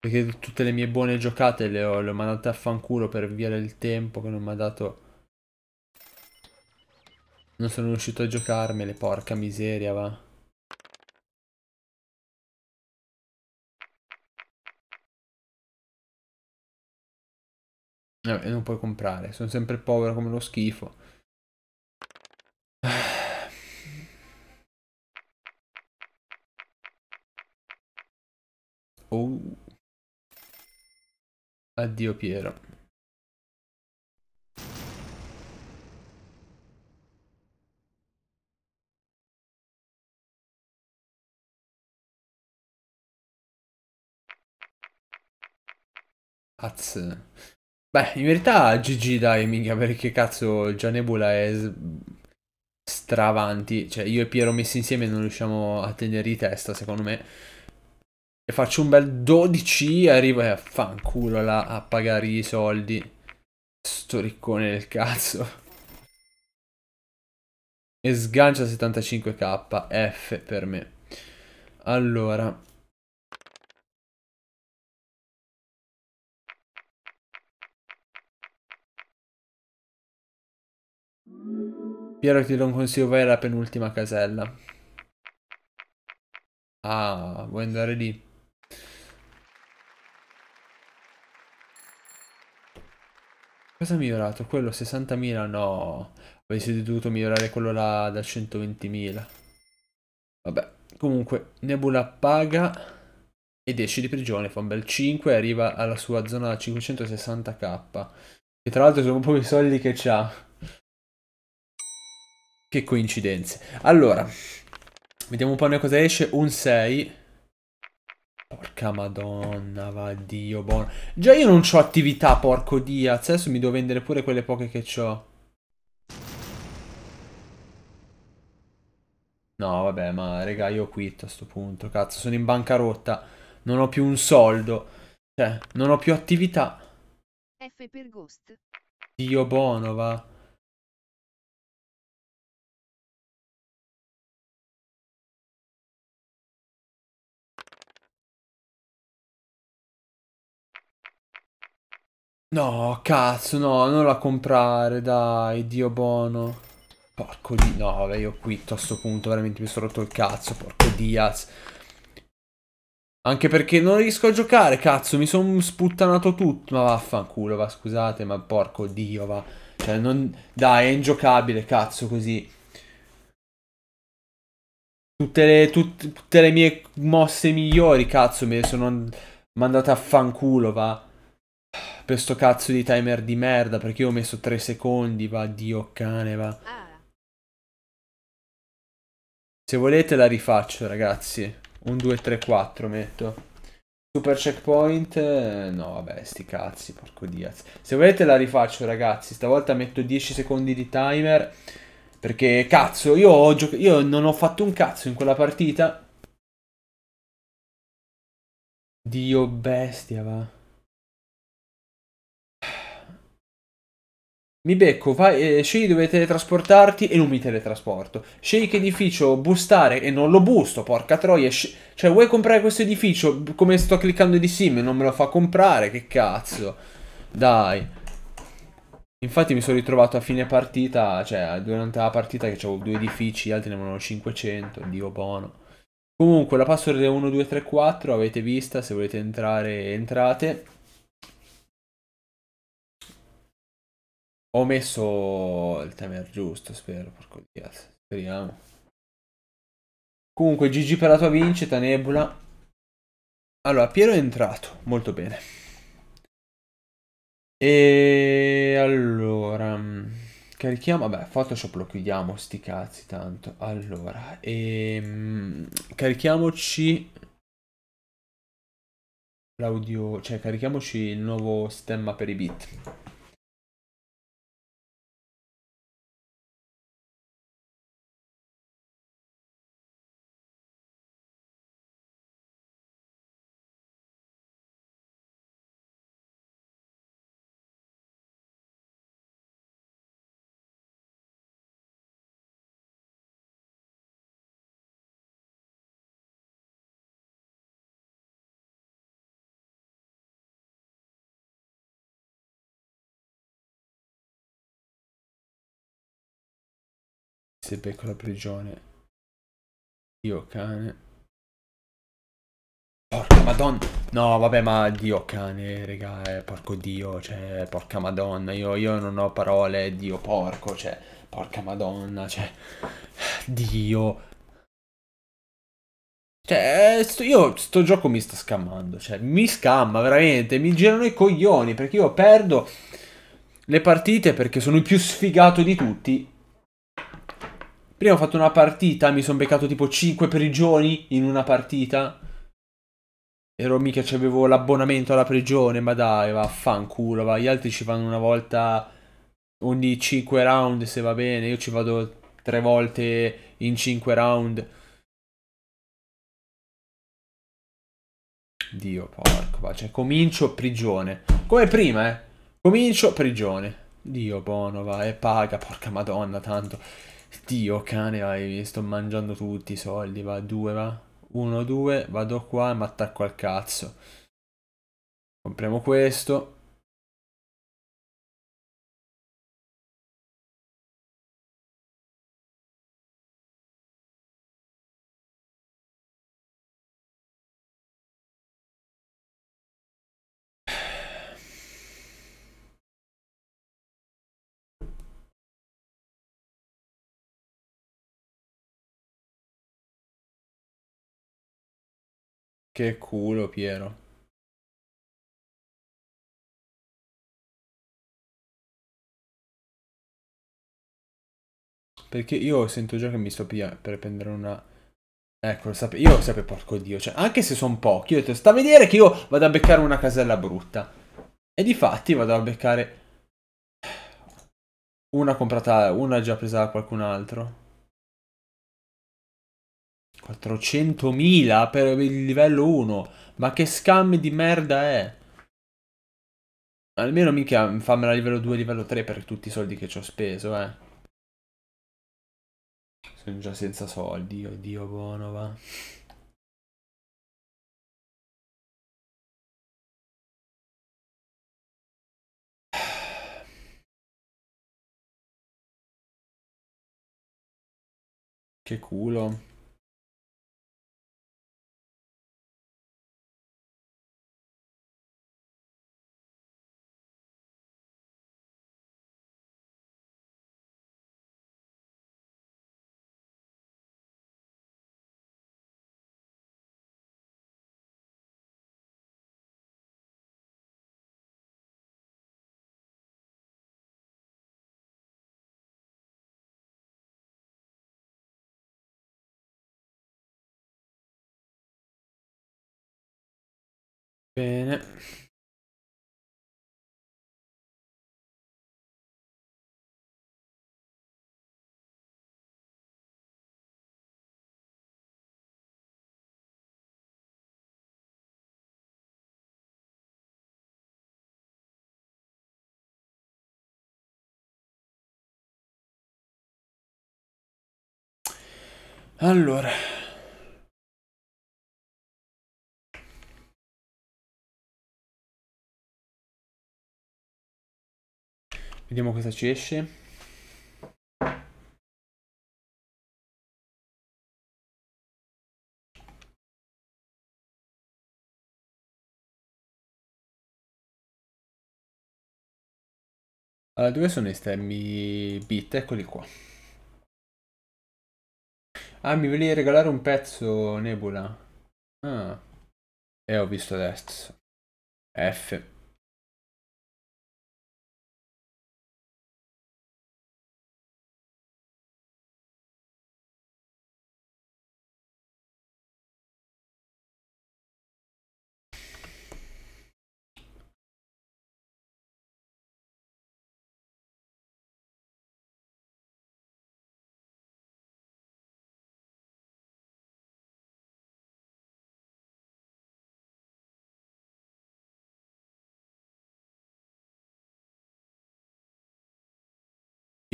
Perché tutte le mie buone giocate le ho, le ho mandate a fanculo per via del tempo che non mi ha dato... Non sono riuscito a giocarmele, porca miseria, va. Eh, e non puoi comprare, sono sempre povero come lo schifo. Oh. Addio Piero. Az. Beh, in verità GG dai, minchia, perché cazzo, già Nebula è stravanti. Cioè, io e Piero messi insieme non riusciamo a tenere di testa, secondo me. E faccio un bel 12 e arrivo e eh, fanculo là a pagare i soldi. Sto riccone del cazzo. E sgancia 75k, F per me. Allora... Piero ti do un consiglio, vai alla penultima casella. Ah, vuoi andare lì? Cosa ha migliorato? Quello 60.000? No, avessi dovuto migliorare quello là da 120.000. Vabbè, comunque, Nebula paga ed esce di prigione, fa un bel 5 e arriva alla sua zona da 560k. E tra l'altro sono proprio i soldi che c'ha. Che coincidenze. Allora, vediamo un po' ne cosa esce. Un 6. Porca madonna, va Dio, buono. Già io non ho attività, porco Diaz. Adesso mi devo vendere pure quelle poche che ho. No, vabbè, ma regà, io quitto a sto punto. Cazzo, sono in bancarotta. Non ho più un soldo. Cioè, non ho più attività. F per Ghost. Dio buono, va. No, cazzo, no, non la comprare, dai, Dio bono. Porco di... No, vabbè, io quitto a sto punto, veramente mi sono rotto il cazzo, porco Diaz. Anche perché non riesco a giocare, cazzo, mi sono sputtanato tutto. Ma vaffanculo, va, scusate, ma porco Dio, va. Cioè, non... Dai, è ingiocabile, cazzo, così. Tutte le, tut... tutte le mie mosse migliori, cazzo, mi sono mandate a fanculo, va per sto cazzo di timer di merda, perché io ho messo 3 secondi, va, dio cane, va. Se volete la rifaccio, ragazzi. 1, 2, 3, 4 metto. Super checkpoint, eh, no vabbè sti cazzi, porco diaz. Se volete la rifaccio ragazzi, stavolta metto 10 secondi di timer, perché cazzo, io, ho io non ho fatto un cazzo in quella partita. Dio bestia va. Mi becco, vai, eh, scegli dove teletrasportarti e non mi teletrasporto. Scegli che edificio boostare e non lo busto, porca troia. Cioè, vuoi comprare questo edificio? Come sto cliccando di sim e non me lo fa comprare, che cazzo. Dai. Infatti mi sono ritrovato a fine partita, cioè durante la partita che avevo due edifici, gli altri ne avevano 500, dio buono. Comunque la password è 1234, avete vista, se volete entrare entrate. Ho messo il timer giusto, spero, porco Dio. Speriamo. Comunque, GG per la tua vincita, Nebula. Allora, Piero è entrato, molto bene. E allora, mm, carichiamo, vabbè, Photoshop lo chiudiamo, sti cazzi tanto. Allora, e, mm, carichiamoci l'audio, cioè carichiamoci il nuovo stemma per i beat. Se becco la prigione. Dio cane. Porca madonna. No, vabbè, ma Dio cane, Regà eh, porco Dio, cioè, porca madonna. Io, io non ho parole, Dio porco, cioè, porca madonna, cioè, Dio. Cioè, eh, sto, io sto gioco mi sta scammando, cioè, mi scamma veramente, mi girano i coglioni perché io perdo le partite perché sono il più sfigato di tutti Prima ho fatto una partita, mi sono beccato tipo 5 prigioni in una partita. Ero mica, c'avevo l'abbonamento alla prigione, ma dai, vaffanculo, va. Gli altri ci vanno una volta ogni 5 round, se va bene. Io ci vado tre volte in 5 round. Dio, porco, va. Cioè, comincio prigione. Come prima, eh. Comincio prigione. Dio, buono, va. E paga, porca madonna, tanto. Dio cane, vai, mi sto mangiando tutti i soldi, va, due, va. Uno, due, vado qua e mi attacco al cazzo. Compriamo questo. Che culo, Piero. Perché io sento già che mi sto pia per prendere una... Ecco, lo sape... io lo sapevo, porco Dio. Cioè, anche se sono pochi, io ho detto, sta a vedere che io vado a beccare una casella brutta. E di fatti vado a beccare... Una comprata... Una già presa da qualcun altro. 400.000 per il livello 1. Ma che scam di merda è? Almeno mica fammela a livello 2, livello 3 per tutti i soldi che ci ho speso, eh. Sono già senza soldi, oddio oh buono va. Che culo. bene Allora, Vediamo cosa ci esce. Allora, dove sono i stemmi bit? Eccoli qua. Ah, mi volevi regalare un pezzo Nebula. Ah. E eh, ho visto adesso. F.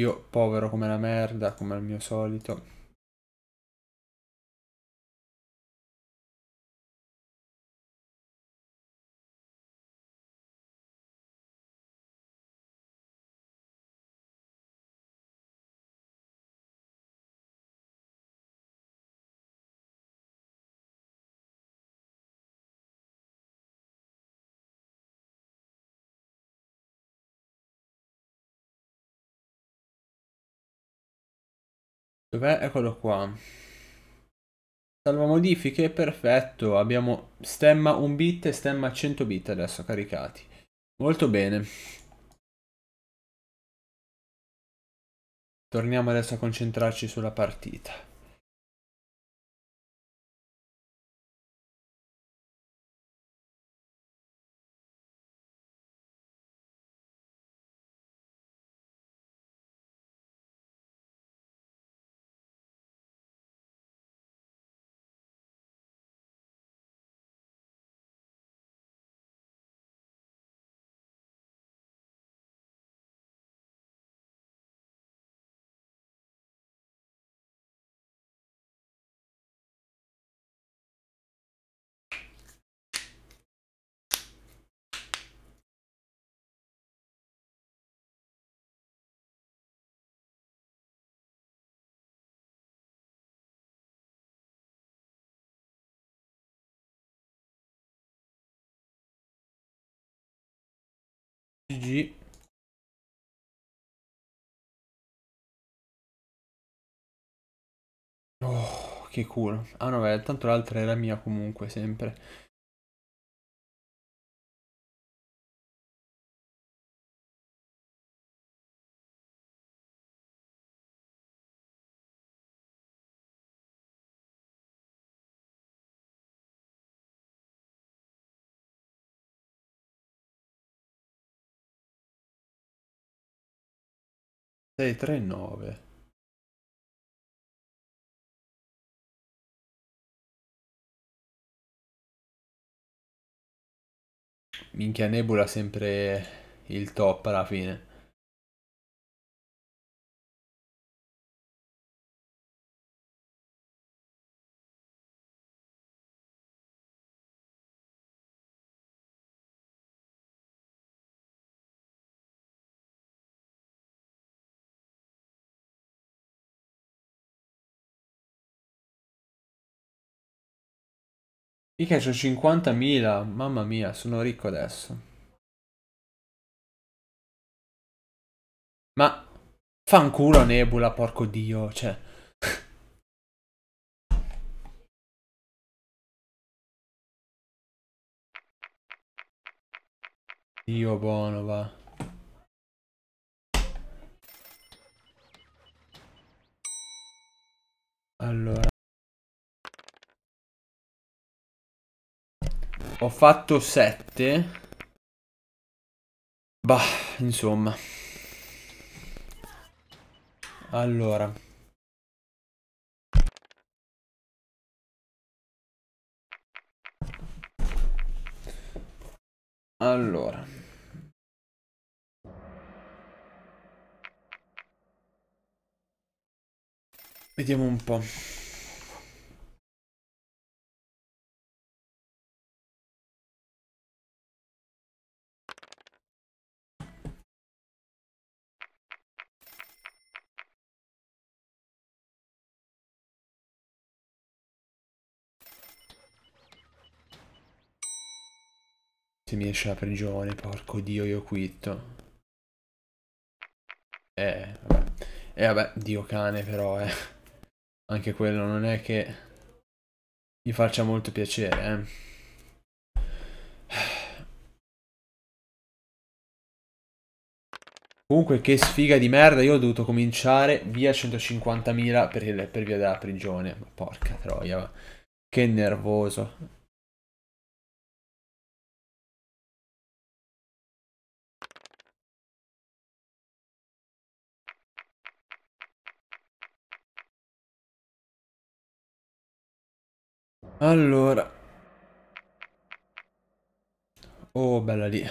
Io povero come la merda, come al mio solito. Dov'è? Eccolo qua. Salva modifiche, perfetto. Abbiamo stemma 1 bit e stemma 100 bit adesso caricati. Molto bene. Torniamo adesso a concentrarci sulla partita. GG. Oh, che culo. Ah no, beh, tanto l'altra era mia comunque, sempre. 6, 3, 9. Minchia Nebula sempre il top alla fine. Mica c'ho 50.000, mamma mia, sono ricco adesso. Ma fanculo Nebula, porco dio, cioè... Dio buono, va. Allora... Ho fatto 7. Bah, insomma. Allora. Allora. Vediamo un po'. Se mi esce la prigione, porco dio, io quitto. Eh, vabbè. Eh, vabbè, dio cane però, eh. Anche quello non è che mi faccia molto piacere, eh. Comunque, che sfiga di merda, io ho dovuto cominciare via 150.000 per, per via della prigione. Porca troia, va. che nervoso. Allora. Oh, bella lì.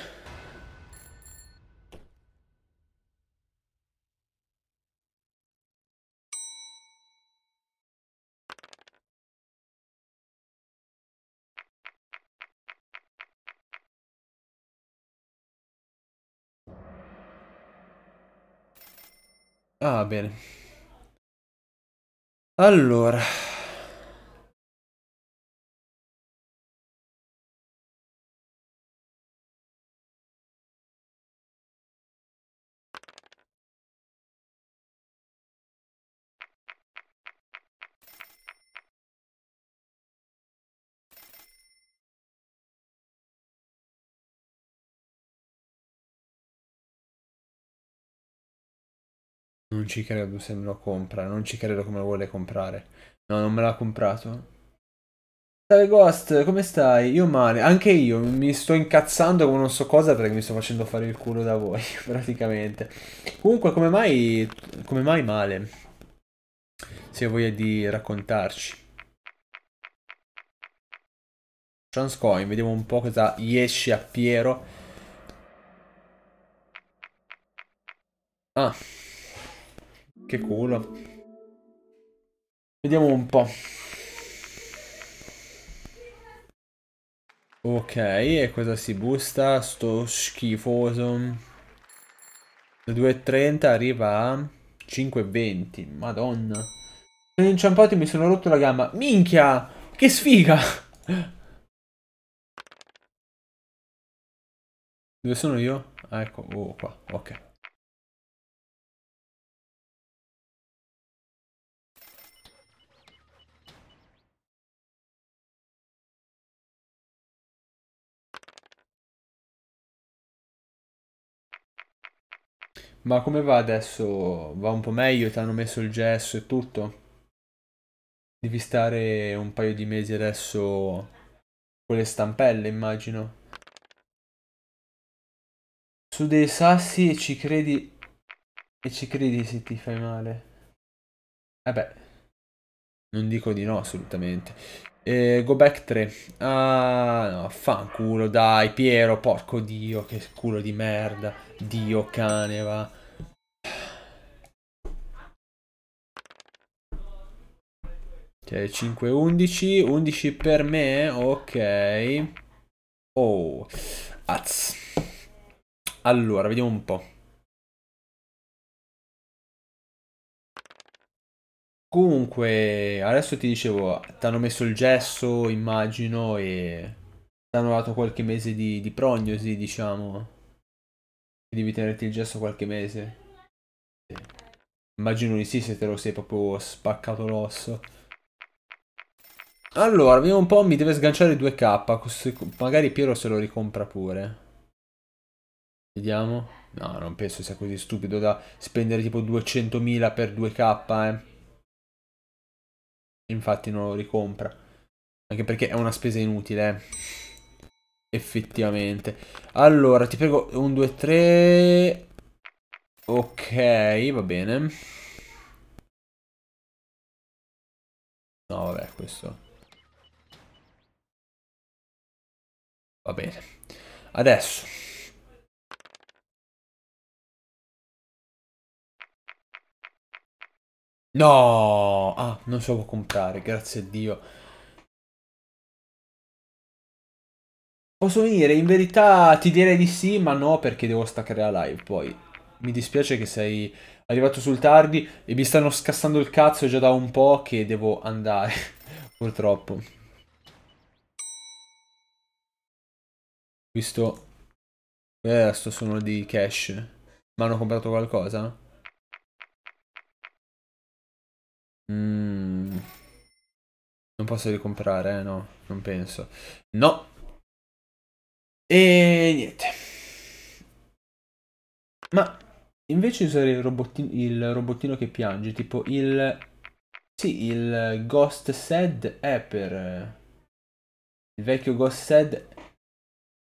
Ah, bene. Allora. ci credo se me lo compra, non ci credo come lo vuole comprare. No, non me l'ha comprato. Salve Ghost, come stai? Io male, anche io mi sto incazzando con non so cosa perché mi sto facendo fare il culo da voi, praticamente. Comunque, come mai, come mai male? Se voglia di raccontarci. Transcoin, vediamo un po' cosa esce a Piero. Ah, che culo. Vediamo un po'. Ok, e cosa si busta? Sto schifoso. Da 2.30 arriva a 5.20. Madonna. Sono inciampato e mi sono rotto la gamba. Minchia! Che sfiga! Dove sono io? Ah, ecco, oh, qua, ok. Ma come va adesso? Va un po' meglio? Ti hanno messo il gesso e tutto? Devi stare un paio di mesi adesso con le stampelle, immagino. Su dei sassi e ci credi... E ci credi se ti fai male. Eh beh, non dico di no assolutamente. Eh, go back 3. Ah, no, fanculo, dai, Piero, porco dio, che culo di merda. Dio cane, va. Ok, 5, 11. 11 per me, ok. Oh, az. Allora, vediamo un po'. Comunque, adesso ti dicevo, ti hanno messo il gesso, immagino, e ti hanno dato qualche mese di, di prognosi, diciamo. Devi tenerti il gesso qualche mese. Immagino di sì se te lo sei proprio spaccato l'osso. Allora, vediamo un po', mi deve sganciare 2k, magari Piero se lo ricompra pure. Vediamo. No, non penso sia così stupido da spendere tipo 200.000 per 2k, eh infatti non lo ricompra. Anche perché è una spesa inutile, eh. Effettivamente. Allora, ti prego, 1, 2, 3... Ok, va bene. No, vabbè, questo. Va bene. Adesso. No! Ah, non so può comprare, grazie a Dio. Posso venire? In verità ti direi di sì, ma no perché devo staccare la live poi. Mi dispiace che sei arrivato sul tardi e mi stanno scassando il cazzo già da un po' che devo andare, purtroppo. Visto... Eh, sto sono di cash. Ma hanno comprato qualcosa? no? Mm. Non posso ricomprare, eh? no, non penso. No. E niente. Ma invece usare il robottino, il robottino che piange, tipo il... Sì, il Ghost Sad è per... Il vecchio Ghost Sad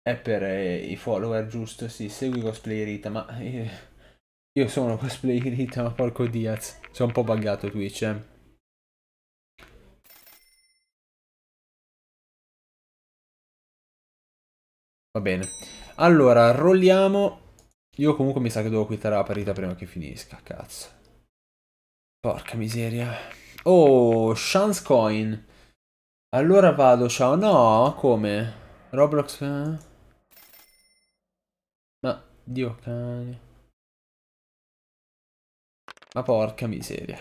è per eh, i follower, giusto? Sì, segui Cosplay Rita, ma... Io, eh, io sono Cosplay Rita, ma porco Diaz. Sono un po' buggato Twitch, eh. Va bene. Allora, rolliamo. Io comunque mi sa che devo quittare la partita prima che finisca, cazzo. Porca miseria. Oh, chance coin. Allora vado, ciao. No, come? Roblox... Eh? Ma, dio cane. Ma porca miseria.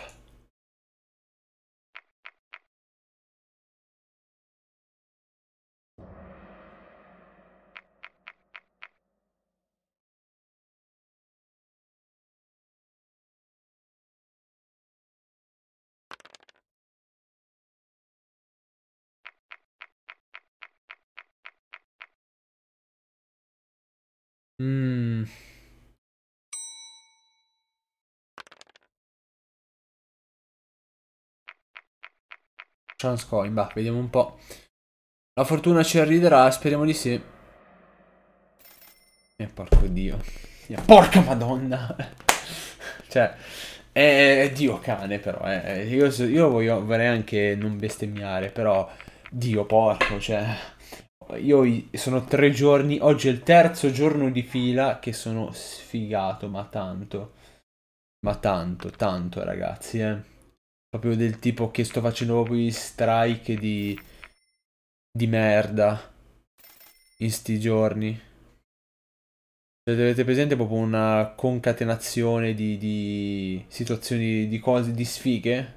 Mm. Chance coin, bah, vediamo un po'. La fortuna ci arriverà, speriamo di sì. E porco dio. Porca madonna! cioè, è, dio cane però, eh. eh io, io voglio, vorrei anche non bestemmiare, però... Dio porco, cioè... Io sono tre giorni, oggi è il terzo giorno di fila che sono sfigato, ma tanto. Ma tanto, tanto ragazzi, eh. Proprio del tipo che sto facendo proprio gli strike di... di merda. In sti giorni. Se avete presente proprio una concatenazione di, di situazioni, di cose, di sfighe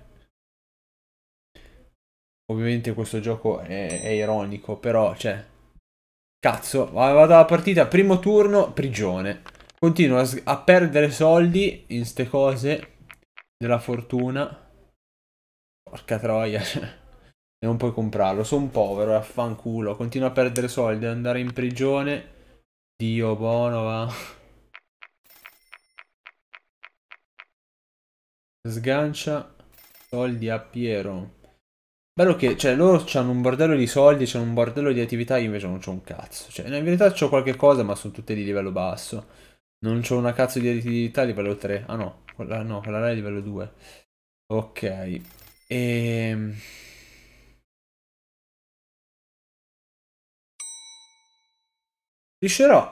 Ovviamente questo gioco è, è ironico, però, cioè... Cazzo, vado alla partita, primo turno, prigione. Continuo a, a perdere soldi in ste cose della fortuna. Porca troia, E cioè, non puoi comprarlo, sono povero, affanculo. Continuo a perdere soldi, andare in prigione. Dio buono, va. Sgancia soldi a Piero. Bello che, cioè, loro hanno un bordello di soldi, c'hanno un bordello di attività, io invece non c'ho un cazzo. Cioè, in verità c'ho qualche cosa, ma sono tutte di livello basso. Non c'ho una cazzo di attività livello 3. Ah no, quella, no, quella là è livello 2. Ok. E... Ehm. Riuscirò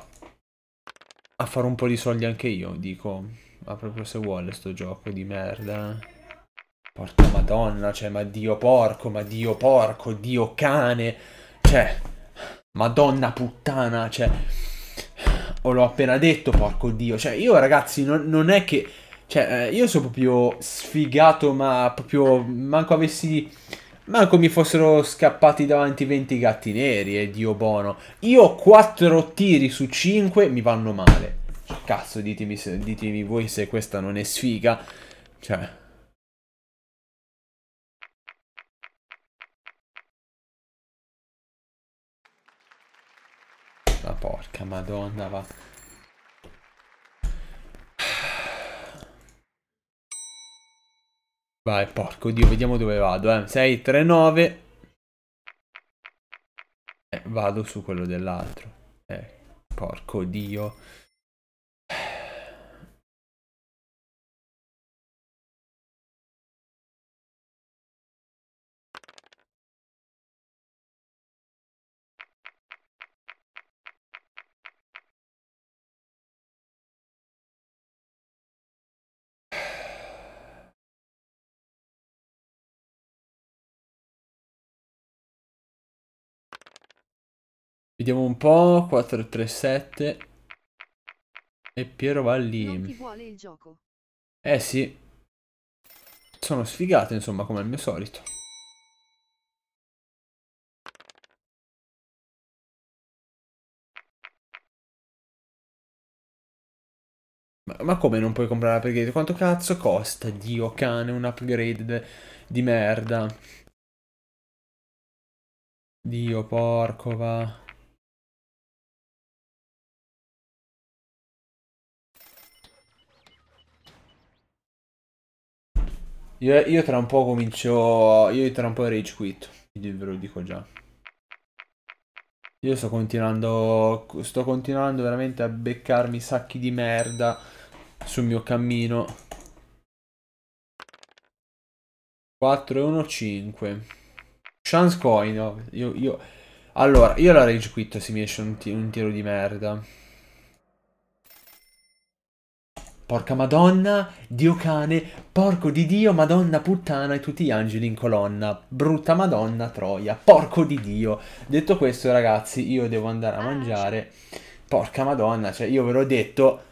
a fare un po' di soldi anche io, dico. Ma proprio se vuole sto gioco di merda. Porca madonna, cioè, ma dio porco, ma dio porco, dio cane, cioè, madonna puttana, cioè, o l'ho appena detto, porco dio, cioè, io ragazzi, non, non è che, cioè, eh, io sono proprio sfigato, ma proprio, manco avessi, manco mi fossero scappati davanti 20 gatti neri, e eh, dio buono, io 4 tiri su 5 mi vanno male, cioè, cazzo, ditemi, se, ditemi voi se questa non è sfiga, cioè... porca madonna, va. Vai, porco dio, vediamo dove vado, eh. 6, 3, 9. Eh, vado su quello dell'altro. Eh, porco dio. Vediamo un po'. 437. E Piero va lì. Eh sì. Sono sfigato, insomma, come al mio solito. Ma, ma come non puoi comprare l'upgrade? Quanto cazzo costa, dio cane, un upgrade di merda? Dio, porco, va. Io, io, tra un po' comincio... Io tra un po' rage quit, quindi ve lo dico già. Io sto continuando... Sto continuando veramente a beccarmi sacchi di merda sul mio cammino. 4 e 1, 5. Chance coin, io, io... Allora, io la rage quit se mi esce un, un tiro di merda. Porca madonna, dio cane, porco di dio, madonna puttana e tutti gli angeli in colonna. Brutta madonna, troia, porco di dio. Detto questo ragazzi, io devo andare a ah, mangiare. Porca madonna, cioè io ve l'ho detto,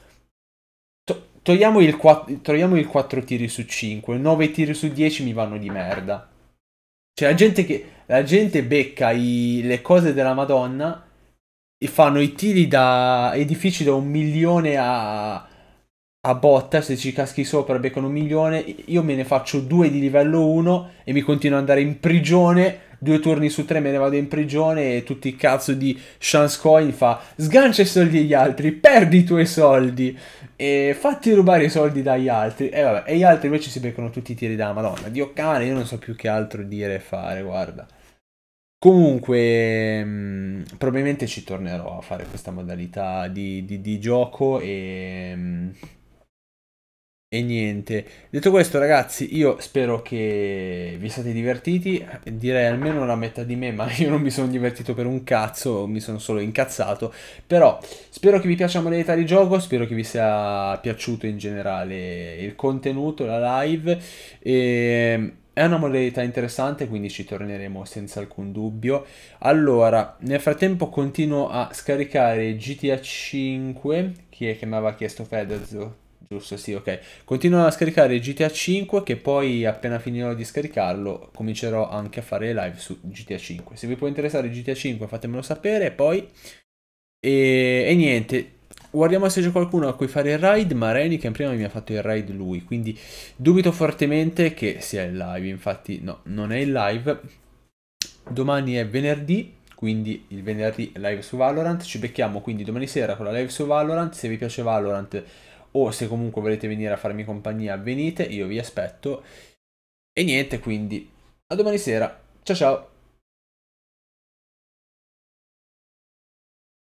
togliamo il, 4, togliamo il 4 tiri su 5, 9 tiri su 10 mi vanno di merda. Cioè la gente, che, la gente becca i, le cose della Madonna e fanno i tiri da edifici da un milione a a botta, se ci caschi sopra beccano un milione, io me ne faccio due di livello 1 e mi continuo ad andare in prigione, due turni su tre me ne vado in prigione e tutti i cazzo di chance coin fa sgancia i soldi agli altri, perdi i tuoi soldi e fatti rubare i soldi dagli altri e vabbè, e gli altri invece si beccano tutti i tiri da madonna, dio cane, io non so più che altro dire e fare, guarda. Comunque, mh, mm, probabilmente ci tornerò a fare questa modalità di, di, di gioco e... Mh, mm, e niente, detto questo ragazzi, io spero che vi siate divertiti, direi almeno la metà di me, ma io non mi sono divertito per un cazzo, mi sono solo incazzato, però spero che vi piaccia la modalità di gioco, spero che vi sia piaciuto in generale il contenuto, la live, e... Ehm, è una modalità interessante, quindi ci torneremo senza alcun dubbio. Allora, nel frattempo continuo a scaricare GTA 5, chi è che mi aveva chiesto Fedezzo? Giusto, sì, ok. Continuo a scaricare GTA 5 che poi appena finirò di scaricarlo comincerò anche a fare live su GTA 5. Se vi può interessare GTA 5 fatemelo sapere poi. E, e niente, guardiamo se c'è qualcuno a cui fare il raid, ma Reni Reniken prima mi ha fatto il raid lui, quindi dubito fortemente che sia in live, infatti no, non è in live. Domani è venerdì, quindi il venerdì live su Valorant, ci becchiamo quindi domani sera con la live su Valorant, se vi piace Valorant o se comunque volete venire a farmi compagnia venite, io vi aspetto. E niente, quindi a domani sera. Ciao ciao!